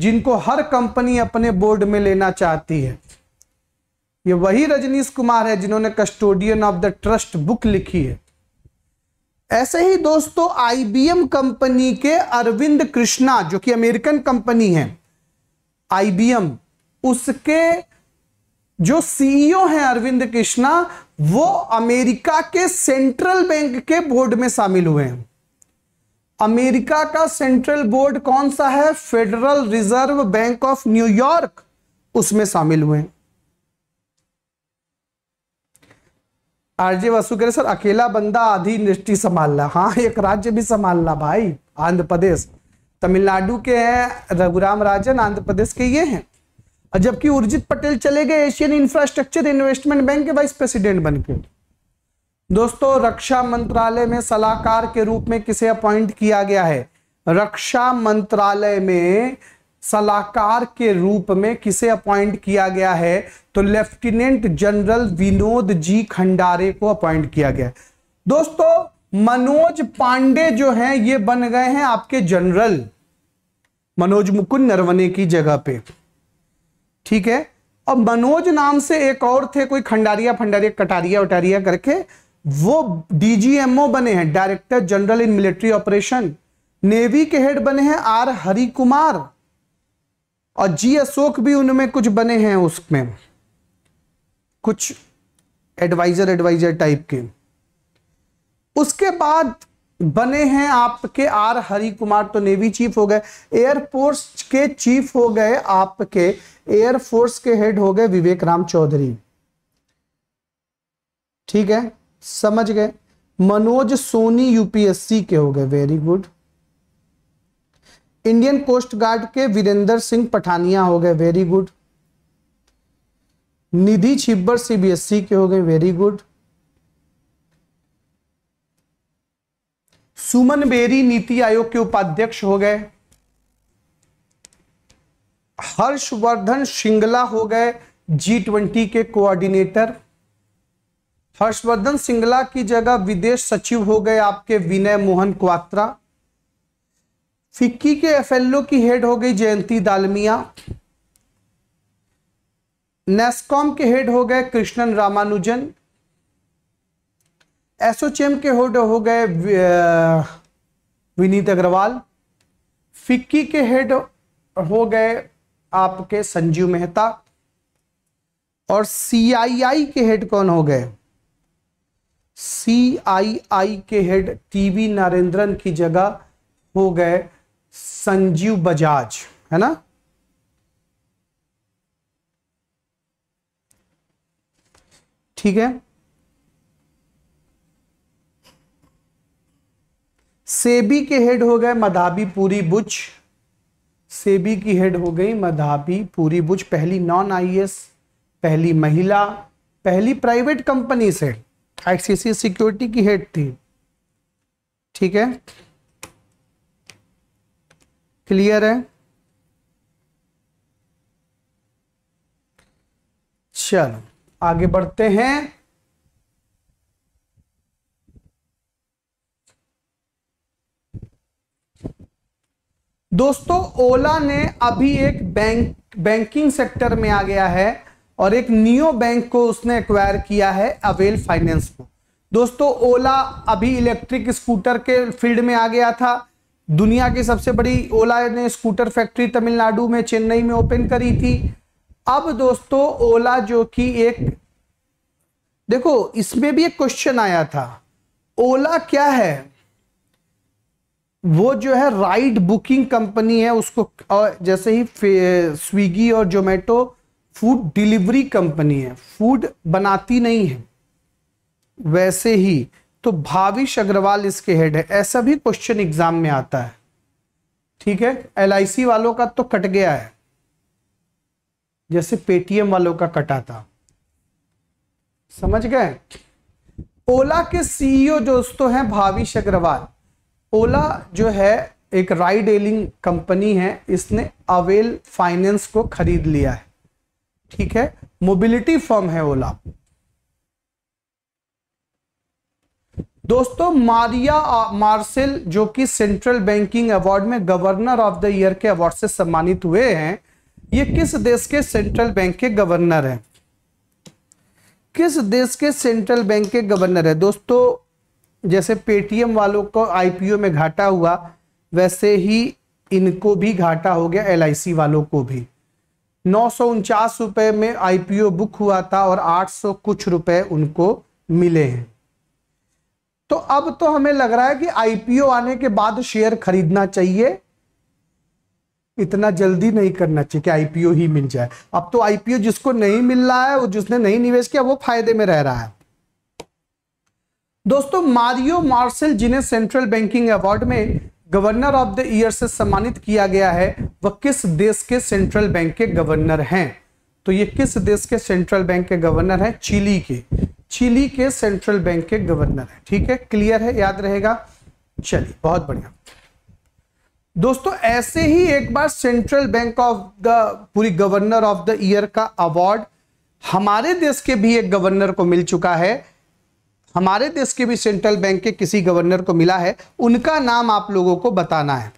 [SPEAKER 1] जिनको हर कंपनी अपने बोर्ड में लेना चाहती है ये वही रजनीश कुमार है जिन्होंने custodian of the trust book लिखी है ऐसे ही दोस्तों आईबीएम कंपनी के अरविंद कृष्णा जो कि अमेरिकन कंपनी है आईबीएम उसके जो सीईओ हैं अरविंद कृष्णा वो अमेरिका के सेंट्रल बैंक के बोर्ड में शामिल हुए हैं अमेरिका का सेंट्रल बोर्ड कौन सा है federal reserve bank of New York उसमें शामिल हुए आरजे वसु कह सर अकेला बंदा आधी संभाल संभालना हाँ एक राज्य भी संभालना भाई आंध्र प्रदेश तमिलनाडु के हैं रघुराम राजन आंध्र प्रदेश के ये हैं जबकि उर्जित पटेल चले गए एशियन इंफ्रास्ट्रक्चर इन्वेस्टमेंट बैंक के वाइस प्रेसिडेंट बनके दोस्तों रक्षा मंत्रालय में सलाहकार के रूप में किसे अपॉइंट किया गया है रक्षा मंत्रालय में सलाहकार के रूप में किसे अपॉइंट किया गया है तो lieutenant general Vinod G Khandare को अपॉइंट किया गया दोस्तों मनोज पांडे जो है ये बन गए हैं आपके जनरल मनोज मुकुंद नरवने की जगह पे ठीक है और मनोज नाम से एक और थे कोई खंडारिया फंडारिया कटारिया वटारिया करके वो डीजीएमओ बने हैं director general in military operation navy के हेड बने हैं आर हरि कुमार और जी अशोक भी उनमें कुछ बने हैं उसमें कुछ एडवाइजर एडवाइजर टाइप के उसके बाद बने हैं आपके आर हरि कुमार तो नेवी चीफ हो गए एयरफोर्स के चीफ हो गए आपके एयरफोर्स के हेड हो गए विवेक राम चौधरी ठीक है समझ गए मनोज सोनी यूपीएससी के हो गए very good Indian Coast Guard के वीरेंद्र सिंह पठानिया हो गए very good Nidhi Chhibber CBSE के हो गए वेरी गुड सुमन बेरी नीति आयोग के उपाध्यक्ष हो गए हर्षवर्धन श्रृंगला हो गए जी ट्वेंटी के कोऑर्डिनेटर हर्षवर्धन सिंगला की जगह विदेश सचिव हो गए आपके विनय मोहन क्वात्रा फिक्की के एफएलओ की हेड हो गई जयंती दालमिया नेस्कॉम के हेड हो गए कृष्णन रामानुजन एसोचेम के हेड हो गए विनीत अग्रवाल फिक्की के हेड हो गए आपके संजीव मेहता और सीआईआई के हेड कौन हो गए सीआईआई के हेड टीबी नरेंद्रन की जगह हो गए संजीव बजाज है ना ठीक है सेबी के हेड हो गए मधाबी पूरी बुच सेबी की हेड हो गई मधाबी पूरी बुच पहली नॉन आईएएस पहली महिला पहली प्राइवेट कंपनी से आईसीसी सिक्योरिटी की हेड थी ठीक है क्लियर है चलो आगे बढ़ते हैं दोस्तों ओला ने अभी एक बैंक बैंकिंग सेक्टर में आ गया है और एक नियो बैंक को उसने एक्वायर किया है अवेल फाइनेंस को दोस्तों ओला अभी इलेक्ट्रिक स्कूटर के फील्ड में आ गया था दुनिया की सबसे बड़ी ओला ने स्कूटर फैक्ट्री तमिलनाडु में चेन्नई में ओपन करी थी अब दोस्तों ओला जो कि एक देखो इसमें भी एक क्वेश्चन आया था ओला क्या है वो जो है राइड बुकिंग कंपनी है उसको जैसे ही स्विगी और जोमेटो फूड डिलीवरी कंपनी है फूड बनाती नहीं है वैसे ही तो भाविश अग्रवाल इसके हेड है ऐसा भी क्वेश्चन एग्जाम में आता है ठीक है एल वालों का तो कट गया है जैसे पेटीएम वालों का कटा था समझ गए ओला के सीईओ e दोस्तों हैं भाविश अग्रवाल ओला जो है एक राइड एलिंग कंपनी है इसने अवेल फाइनेंस को खरीद लिया है ठीक है मोबिलिटी फॉर्म है ओला दोस्तों मारिया मार्सेल जो कि सेंट्रल बैंकिंग अवार्ड में गवर्नर ऑफ द ईयर के अवार्ड से सम्मानित हुए हैं ये किस देश के सेंट्रल बैंक के गवर्नर हैं किस देश के सेंट्रल बैंक के गवर्नर है दोस्तों जैसे पेटीएम वालों को आईपीओ में घाटा हुआ वैसे ही इनको भी घाटा हो गया एलआईसी वालों को भी नौ रुपए में आईपीओ बुक हुआ था और 800 कुछ रुपए उनको मिले हैं तो अब तो हमें लग रहा है कि आईपीओ आने के बाद शेयर खरीदना चाहिए इतना जल्दी नहीं करना चाहिए कि आईपीओ ही मिल जाए अब तो आईपीओ जिसको नहीं मिल रहा है वो जिसने नहीं निवेश किया वो फायदे में रह रहा है दोस्तों मारियो मार्शल जिन्हें सेंट्रल बैंकिंग अवार्ड में गवर्नर ऑफ द ईयर से सम्मानित किया गया है वह किस देश के सेंट्रल बैंक के गवर्नर हैं तो ये किस देश के सेंट्रल बैंक के गवर्नर हैं चिली के चिली के सेंट्रल बैंक के गवर्नर हैं ठीक है क्लियर है याद रहेगा चलिए बहुत बढ़िया दोस्तों ऐसे ही एक बार सेंट्रल बैंक ऑफ द पूरी गवर्नर ऑफ द ईयर का अवार्ड हमारे देश के भी एक गवर्नर को मिल चुका है हमारे देश के भी सेंट्रल बैंक के किसी गवर्नर को मिला है उनका नाम आप लोगों को बताना है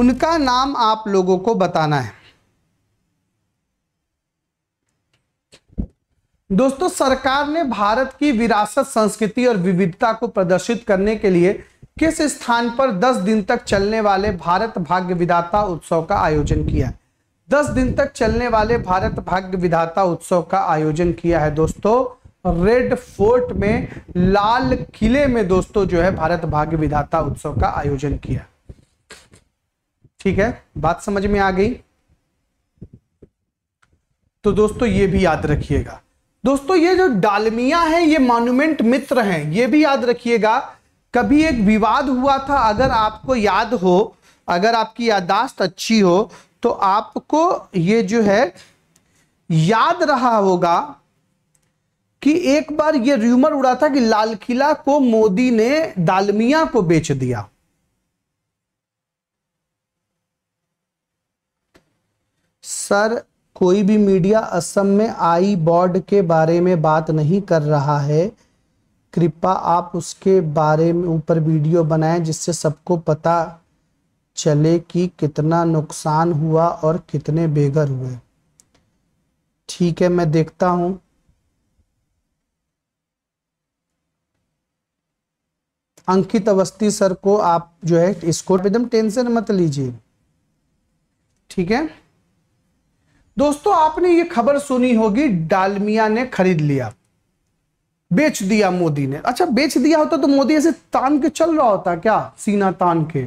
[SPEAKER 1] उनका नाम आप लोगों को बताना है दोस्तों सरकार ने भारत की विरासत संस्कृति और विविधता को प्रदर्शित करने के लिए किस स्थान पर 10 दिन तक चलने वाले भारत भाग्य विधाता उत्सव का आयोजन किया है 10 दिन तक चलने वाले भारत भाग्य विधाता उत्सव का आयोजन किया है दोस्तों रेड फोर्ट में लाल किले में दोस्तों जो है भारत भाग्य विधाता उत्सव का आयोजन किया ठीक है बात समझ में आ गई तो दोस्तों ये भी याद रखिएगा दोस्तों ये जो डालमिया है ये मॉन्यूमेंट मित्र हैं ये भी याद रखिएगा कभी एक विवाद हुआ था अगर आपको याद हो अगर आपकी यादाश्त अच्छी हो तो आपको ये जो है याद रहा होगा कि एक बार यह र्यूमर उड़ा था कि लाल किला को मोदी ने दालमिया को बेच दिया सर कोई भी मीडिया असम में आई बॉर्ड के बारे में बात नहीं कर रहा है कृपा आप उसके बारे में ऊपर वीडियो बनाएं जिससे सबको पता चले कि कितना नुकसान हुआ और कितने बेघर हुए ठीक है मैं देखता हूं अंकित अवस्थी सर को आप जो है इसको एकदम टेंशन मत लीजिए ठीक है दोस्तों आपने ये खबर सुनी होगी डालमिया ने खरीद लिया बेच दिया मोदी ने अच्छा बेच दिया होता तो मोदी ऐसे तान के चल रहा होता क्या सीना तान के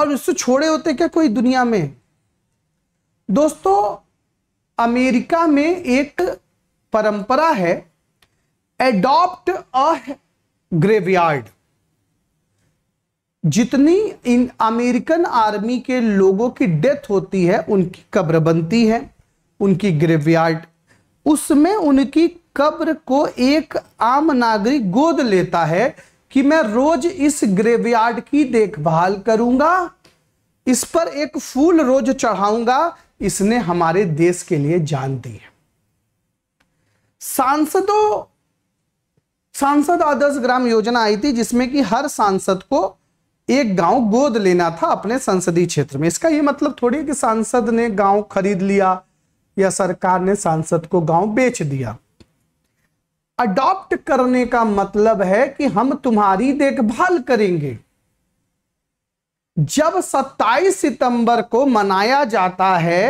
[SPEAKER 1] और इससे छोड़े होते क्या कोई दुनिया में दोस्तों अमेरिका में एक परंपरा है एडॉप्ट अ ग्रेवयार्ड जितनी इन अमेरिकन आर्मी के लोगों की डेथ होती है उनकी कब्र बनती है उनकी ग्रेवयार्ड उसमें उनकी कब्र को एक आम नागरिक गोद लेता है कि मैं रोज इस ग्रेवयार्ड की देखभाल करूंगा इस पर एक फूल रोज चढ़ाऊंगा इसने हमारे देश के लिए जान दी है सांसदों सांसद आदर्श ग्राम योजना आई थी जिसमें कि हर सांसद को एक गांव गोद लेना था अपने संसदीय क्षेत्र में इसका यह मतलब थोड़ी कि सांसद ने गांव खरीद लिया या सरकार ने सांसद को गांव बेच दिया अडॉप्ट करने का मतलब है कि हम तुम्हारी देखभाल करेंगे जब 27 सितंबर को मनाया जाता है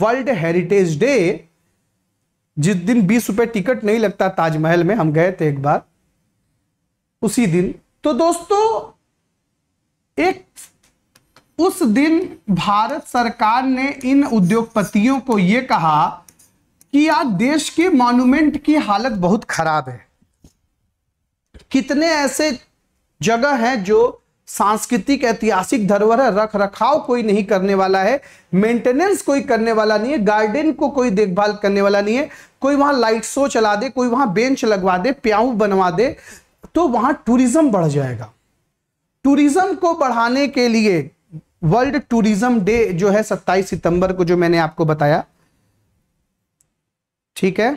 [SPEAKER 1] वर्ल्ड हेरिटेज डे जिस दिन बीस रुपए टिकट नहीं लगता ताजमहल में हम गए थे एक बार उसी दिन तो दोस्तों एक उस दिन भारत सरकार ने इन उद्योगपतियों को यह कहा कि आज देश के मॉन्यूमेंट की हालत बहुत खराब है कितने ऐसे जगह हैं जो सांस्कृतिक ऐतिहासिक धरोहर रख रखाव कोई नहीं करने वाला है मेंटेनेंस कोई करने वाला नहीं है गार्डन को कोई देखभाल करने वाला नहीं है कोई वहां लाइट शो चला दे कोई वहां बेंच लगवा दे प्याऊ बनवा दे तो वहां टूरिज्म बढ़ जाएगा टूरिज्म को बढ़ाने के लिए वर्ल्ड टूरिज्म डे जो है 27 सितंबर को जो मैंने आपको बताया ठीक है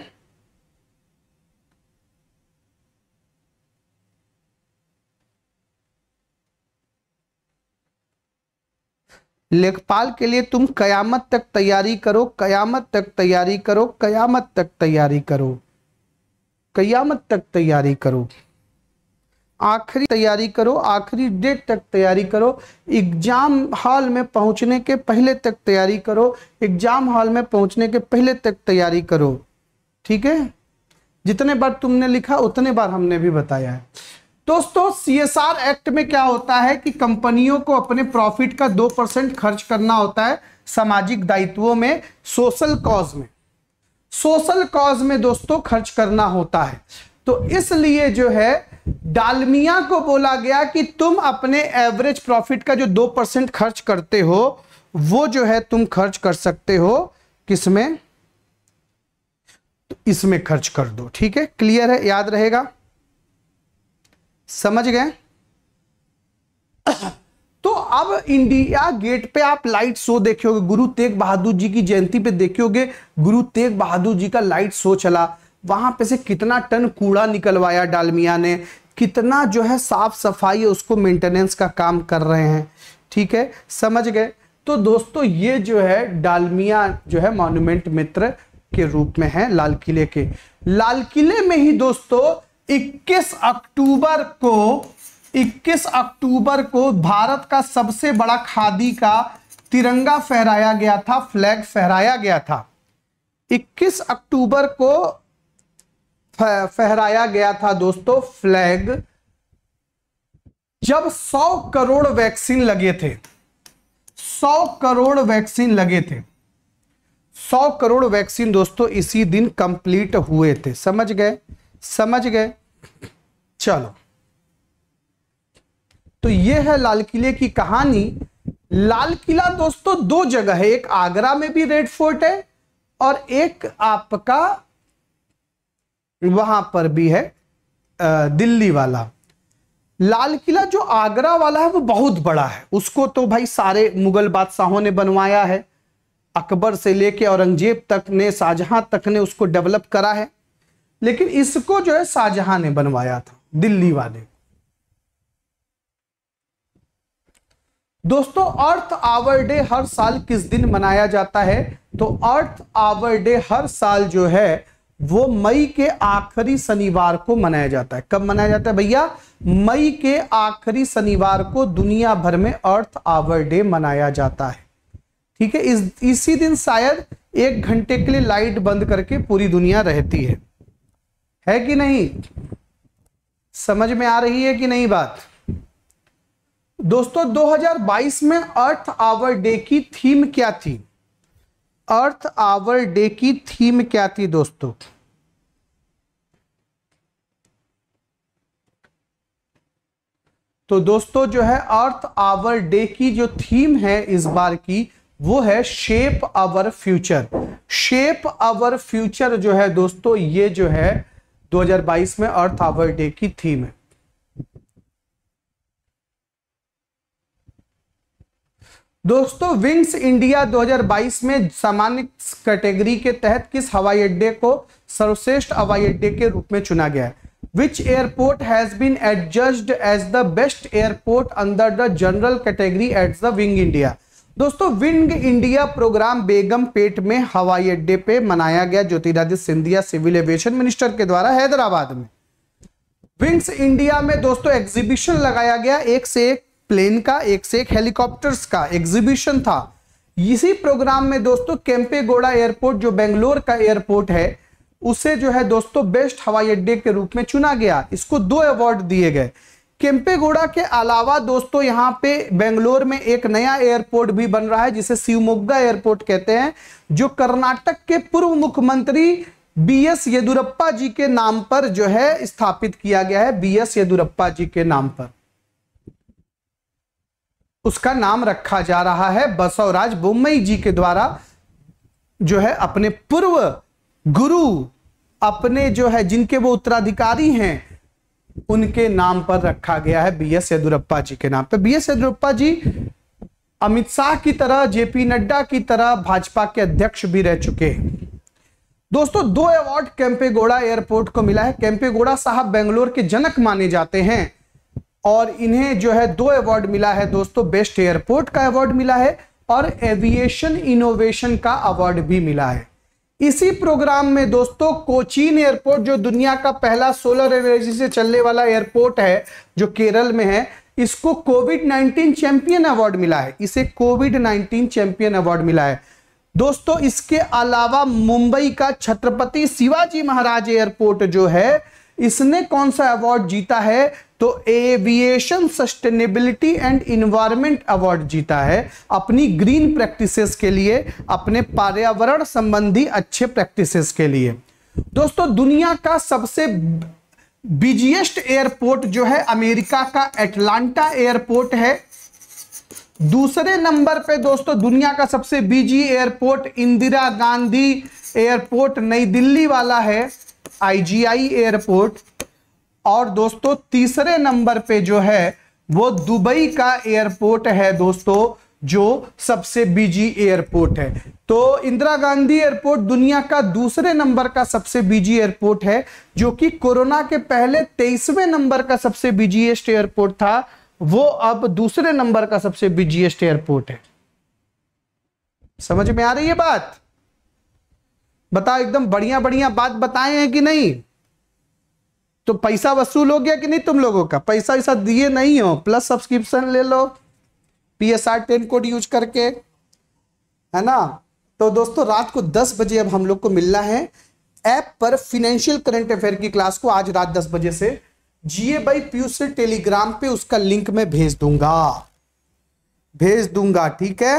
[SPEAKER 1] लेखपाल के लिए तुम कयामत तक तैयारी करो कयामत तक तैयारी करो कयामत तक तैयारी करो कयामत तक तैयारी करो आखिरी तैयारी करो आखिरी डेट तक तैयारी करो एग्जाम हॉल में पहुंचने के पहले तक तैयारी करो एग्जाम हॉल में पहुंचने के पहले तक तैयारी करो ठीक है जितने बार तुमने लिखा उतने बार हमने भी बताया है दोस्तों सी एस आर एक्ट में क्या होता है कि कंपनियों को अपने प्रॉफिट का दो परसेंट खर्च करना होता है सामाजिक दायित्वों में सोशल कॉज में सोशल कॉज में दोस्तों खर्च करना होता है तो इसलिए जो है डालमिया को बोला गया कि तुम अपने एवरेज प्रॉफिट का जो दो परसेंट खर्च करते हो वो जो है तुम खर्च कर सकते हो किसमें तो इसमें खर्च कर दो ठीक है क्लियर है याद रहेगा समझ गए तो अब इंडिया गेट पे आप लाइट शो देखे गुरु तेग बहादुर जी की जयंती पे देखे गुरु तेग बहादुर जी का लाइट शो चला वहां पे से कितना टन कूड़ा निकलवाया डालमिया ने कितना जो है साफ सफाई उसको मेंटेनेंस का काम कर रहे हैं ठीक है समझ गए तो दोस्तों ये जो है डालमिया जो है मॉन्यूमेंट मित्र के रूप में है लाल किले के लाल किले में ही दोस्तों 21 अक्टूबर को 21 अक्टूबर को भारत का सबसे बड़ा खादी का तिरंगा फहराया गया था फ्लैग फहराया गया था 21 अक्टूबर को फहराया गया था दोस्तों फ्लैग जब 100 करोड़ वैक्सीन लगे थे 100 करोड़ वैक्सीन लगे थे 100 करोड़ वैक्सीन दोस्तों इसी दिन कंप्लीट हुए थे समझ गए समझ गए चलो तो यह है लाल किले की कहानी लाल किला दोस्तों दो जगह है एक आगरा में भी रेड फोर्ट है और एक आपका वहां पर भी है दिल्ली वाला लाल किला जो आगरा वाला है वो बहुत बड़ा है उसको तो भाई सारे मुगल बादशाहों ने बनवाया है अकबर से लेके औरंगजेब तक ने शाहजहां तक ने उसको डेवलप करा है लेकिन इसको जो है शाहजहां ने बनवाया था दिल्ली वाले दोस्तों अर्थ आवर डे हर साल किस दिन मनाया जाता है तो अर्थ आवर डे हर साल जो है वो मई के आखिरी शनिवार को मनाया जाता है कब मनाया जाता है भैया मई के आखिरी शनिवार को दुनिया भर में अर्थ आवर डे मनाया जाता है ठीक है इस इसी दिन शायद एक घंटे के लिए लाइट बंद करके पूरी दुनिया रहती है है कि नहीं समझ में आ रही है कि नहीं बात दोस्तों 2022 में अर्थ आवर डे की थीम क्या थी अर्थ आवर डे की थीम क्या थी दोस्तों तो दोस्तों जो है अर्थ आवर डे की जो थीम है इस बार की वो है shape our future shape our future जो है दोस्तों ये जो है 2022 में अर्थ आवर डे की थीम है दोस्तों विंग्स इंडिया 2022 में सामान्य कैटेगरी के तहत किस हवाई अड्डे को सर्वश्रेष्ठ हवाई अड्डे के रूप में चुना गया है which airport has been adjudged as the best airport under the general category at the wings India दोस्तों wings India program Begumpet में हवाई अड्डे पे मनाया गया Jyotiraditya Scindia civil aviation minister के द्वारा हैदराबाद में विंग्स इंडिया में दोस्तों एग्जीबिशन लगाया गया एक से एक प्लेन का एक से एक हेलीकॉप्टर्स का एग्जीबिशन था इसी प्रोग्राम में दोस्तों केम्पेगोड़ा एयरपोर्ट जो बेंगलोर का एयरपोर्ट है उसे जो है दोस्तों बेस्ट हवाई अड्डे के रूप में चुना गया इसको दो अवार्ड दिए गए केम्पेगोड़ा के अलावा दोस्तों यहाँ पे बेंगलोर में एक नया एयरपोर्ट भी बन रहा है जिसे शिवमोग्गा एयरपोर्ट कहते हैं जो कर्नाटक के पूर्व मुख्यमंत्री बी एस येदुरप्पा जी के नाम पर जो है स्थापित किया गया है बी एस येदुरप्पा जी के नाम पर उसका नाम रखा जा रहा है बसवराज बोम्बई जी के द्वारा जो है अपने पूर्व गुरु अपने जो है जिनके वो उत्तराधिकारी हैं उनके नाम पर रखा गया है बी एस येदुरप्पा जी के नाम पर बी एस येदुरप्पा जी अमित शाह की तरह जेपी नड्डा की तरह भाजपा के अध्यक्ष भी रह चुके हैं दोस्तों दो अवार्ड कैंपेगोड़ा एयरपोर्ट को मिला है कैंपेगोड़ा साहब बेंगलोर के जनक माने जाते हैं और इन्हें जो है दो अवार्ड मिला है दोस्तों बेस्ट एयरपोर्ट का अवार्ड मिला है और एविएशन इनोवेशन का अवार्ड भी मिला है इसी प्रोग्राम में दोस्तों कोचीन एयरपोर्ट जो दुनिया का पहला सोलर एनर्जी से चलने वाला एयरपोर्ट है जो केरल में है इसको कोविड 19 चैंपियन अवार्ड मिला है इसे कोविड 19 चैंपियन अवार्ड मिला है दोस्तों इसके अलावा मुंबई का छत्रपति शिवाजी महाराज एयरपोर्ट जो है इसने कौन सा अवार्ड जीता है तो aviation sustainability and environment award जीता है अपनी ग्रीन प्रैक्टिसेस के लिए अपने पर्यावरण संबंधी अच्छे प्रैक्टिसेस के लिए दोस्तों दुनिया का सबसे बिजिएस्ट एयरपोर्ट जो है अमेरिका का एटलांटा एयरपोर्ट है दूसरे नंबर पे दोस्तों दुनिया का सबसे busy airport Indira Gandhi airport New Delhi वाला है आईजीआई एयरपोर्ट और दोस्तों तीसरे नंबर पे जो है वो दुबई का एयरपोर्ट है दोस्तों जो सबसे बिजी एयरपोर्ट है तो इंदिरा गांधी एयरपोर्ट दुनिया का दूसरे नंबर का सबसे बिजी एयरपोर्ट है जो कि कोरोना के पहले तेईसवें नंबर का सबसे बिजीएस्ट एयरपोर्ट था वो अब दूसरे नंबर का सबसे बिजीएस्ट एयरपोर्ट है समझ में आ रही है बात बताओ एकदम बढ़िया बढ़िया बात बताए हैं कि नहीं तो पैसा वसूल हो गया कि नहीं तुम लोगों का पैसा वैसा दिए नहीं हो प्लस सब्सक्रिप्शन ले लो P S R ten code use करके है ना तो दोस्तों रात को दस बजे अब हम लोग को मिलना है ऐप पर फिनेंशियल करंट अफेयर की क्लास को आज रात दस बजे से जीए बाई पीयूष से टेलीग्राम पे उसका लिंक मैं भेज दूंगा भेज दूंगा ठीक है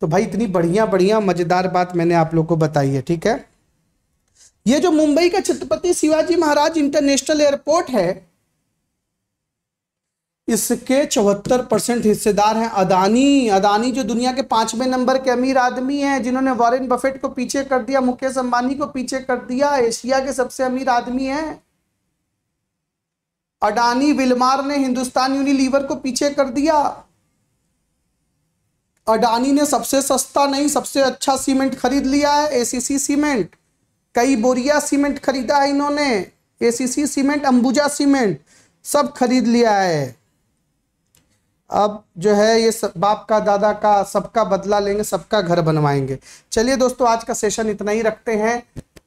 [SPEAKER 1] तो भाई इतनी बढ़िया बढ़िया मजेदार बात मैंने आप लोग को बताई है ठीक है ये जो मुंबई का छत्रपति शिवाजी महाराज इंटरनेशनल एयरपोर्ट है इसके चौहत्तर परसेंट हिस्सेदार हैं अदानी अदानी जो दुनिया के पांचवें नंबर के अमीर आदमी हैं जिन्होंने वॉरेन बफेट को पीछे कर दिया मुकेश अंबानी को पीछे कर दिया एशिया के सबसे अमीर आदमी हैं अडानी विलमार ने हिंदुस्तान यूनिलीवर को पीछे कर दिया अडानी ने सबसे सस्ता नहीं सबसे अच्छा सीमेंट खरीद लिया है एसीसी सीमेंट कई बोरिया सीमेंट खरीदा है इन्होंने एसीसी सीमेंट अंबुजा सीमेंट सब खरीद लिया है अब जो है ये सब, बाप का दादा का सबका बदला लेंगे सबका घर बनवाएंगे चलिए दोस्तों आज का सेशन इतना ही रखते हैं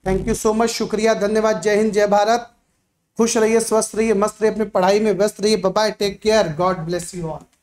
[SPEAKER 1] थैंक यू सो मच शुक्रिया धन्यवाद जय हिंद जय भारत खुश रहिए स्वस्थ रहिए मस्त रहिए अपनी पढ़ाई में व्यस्त रहिए bye take care God bless you all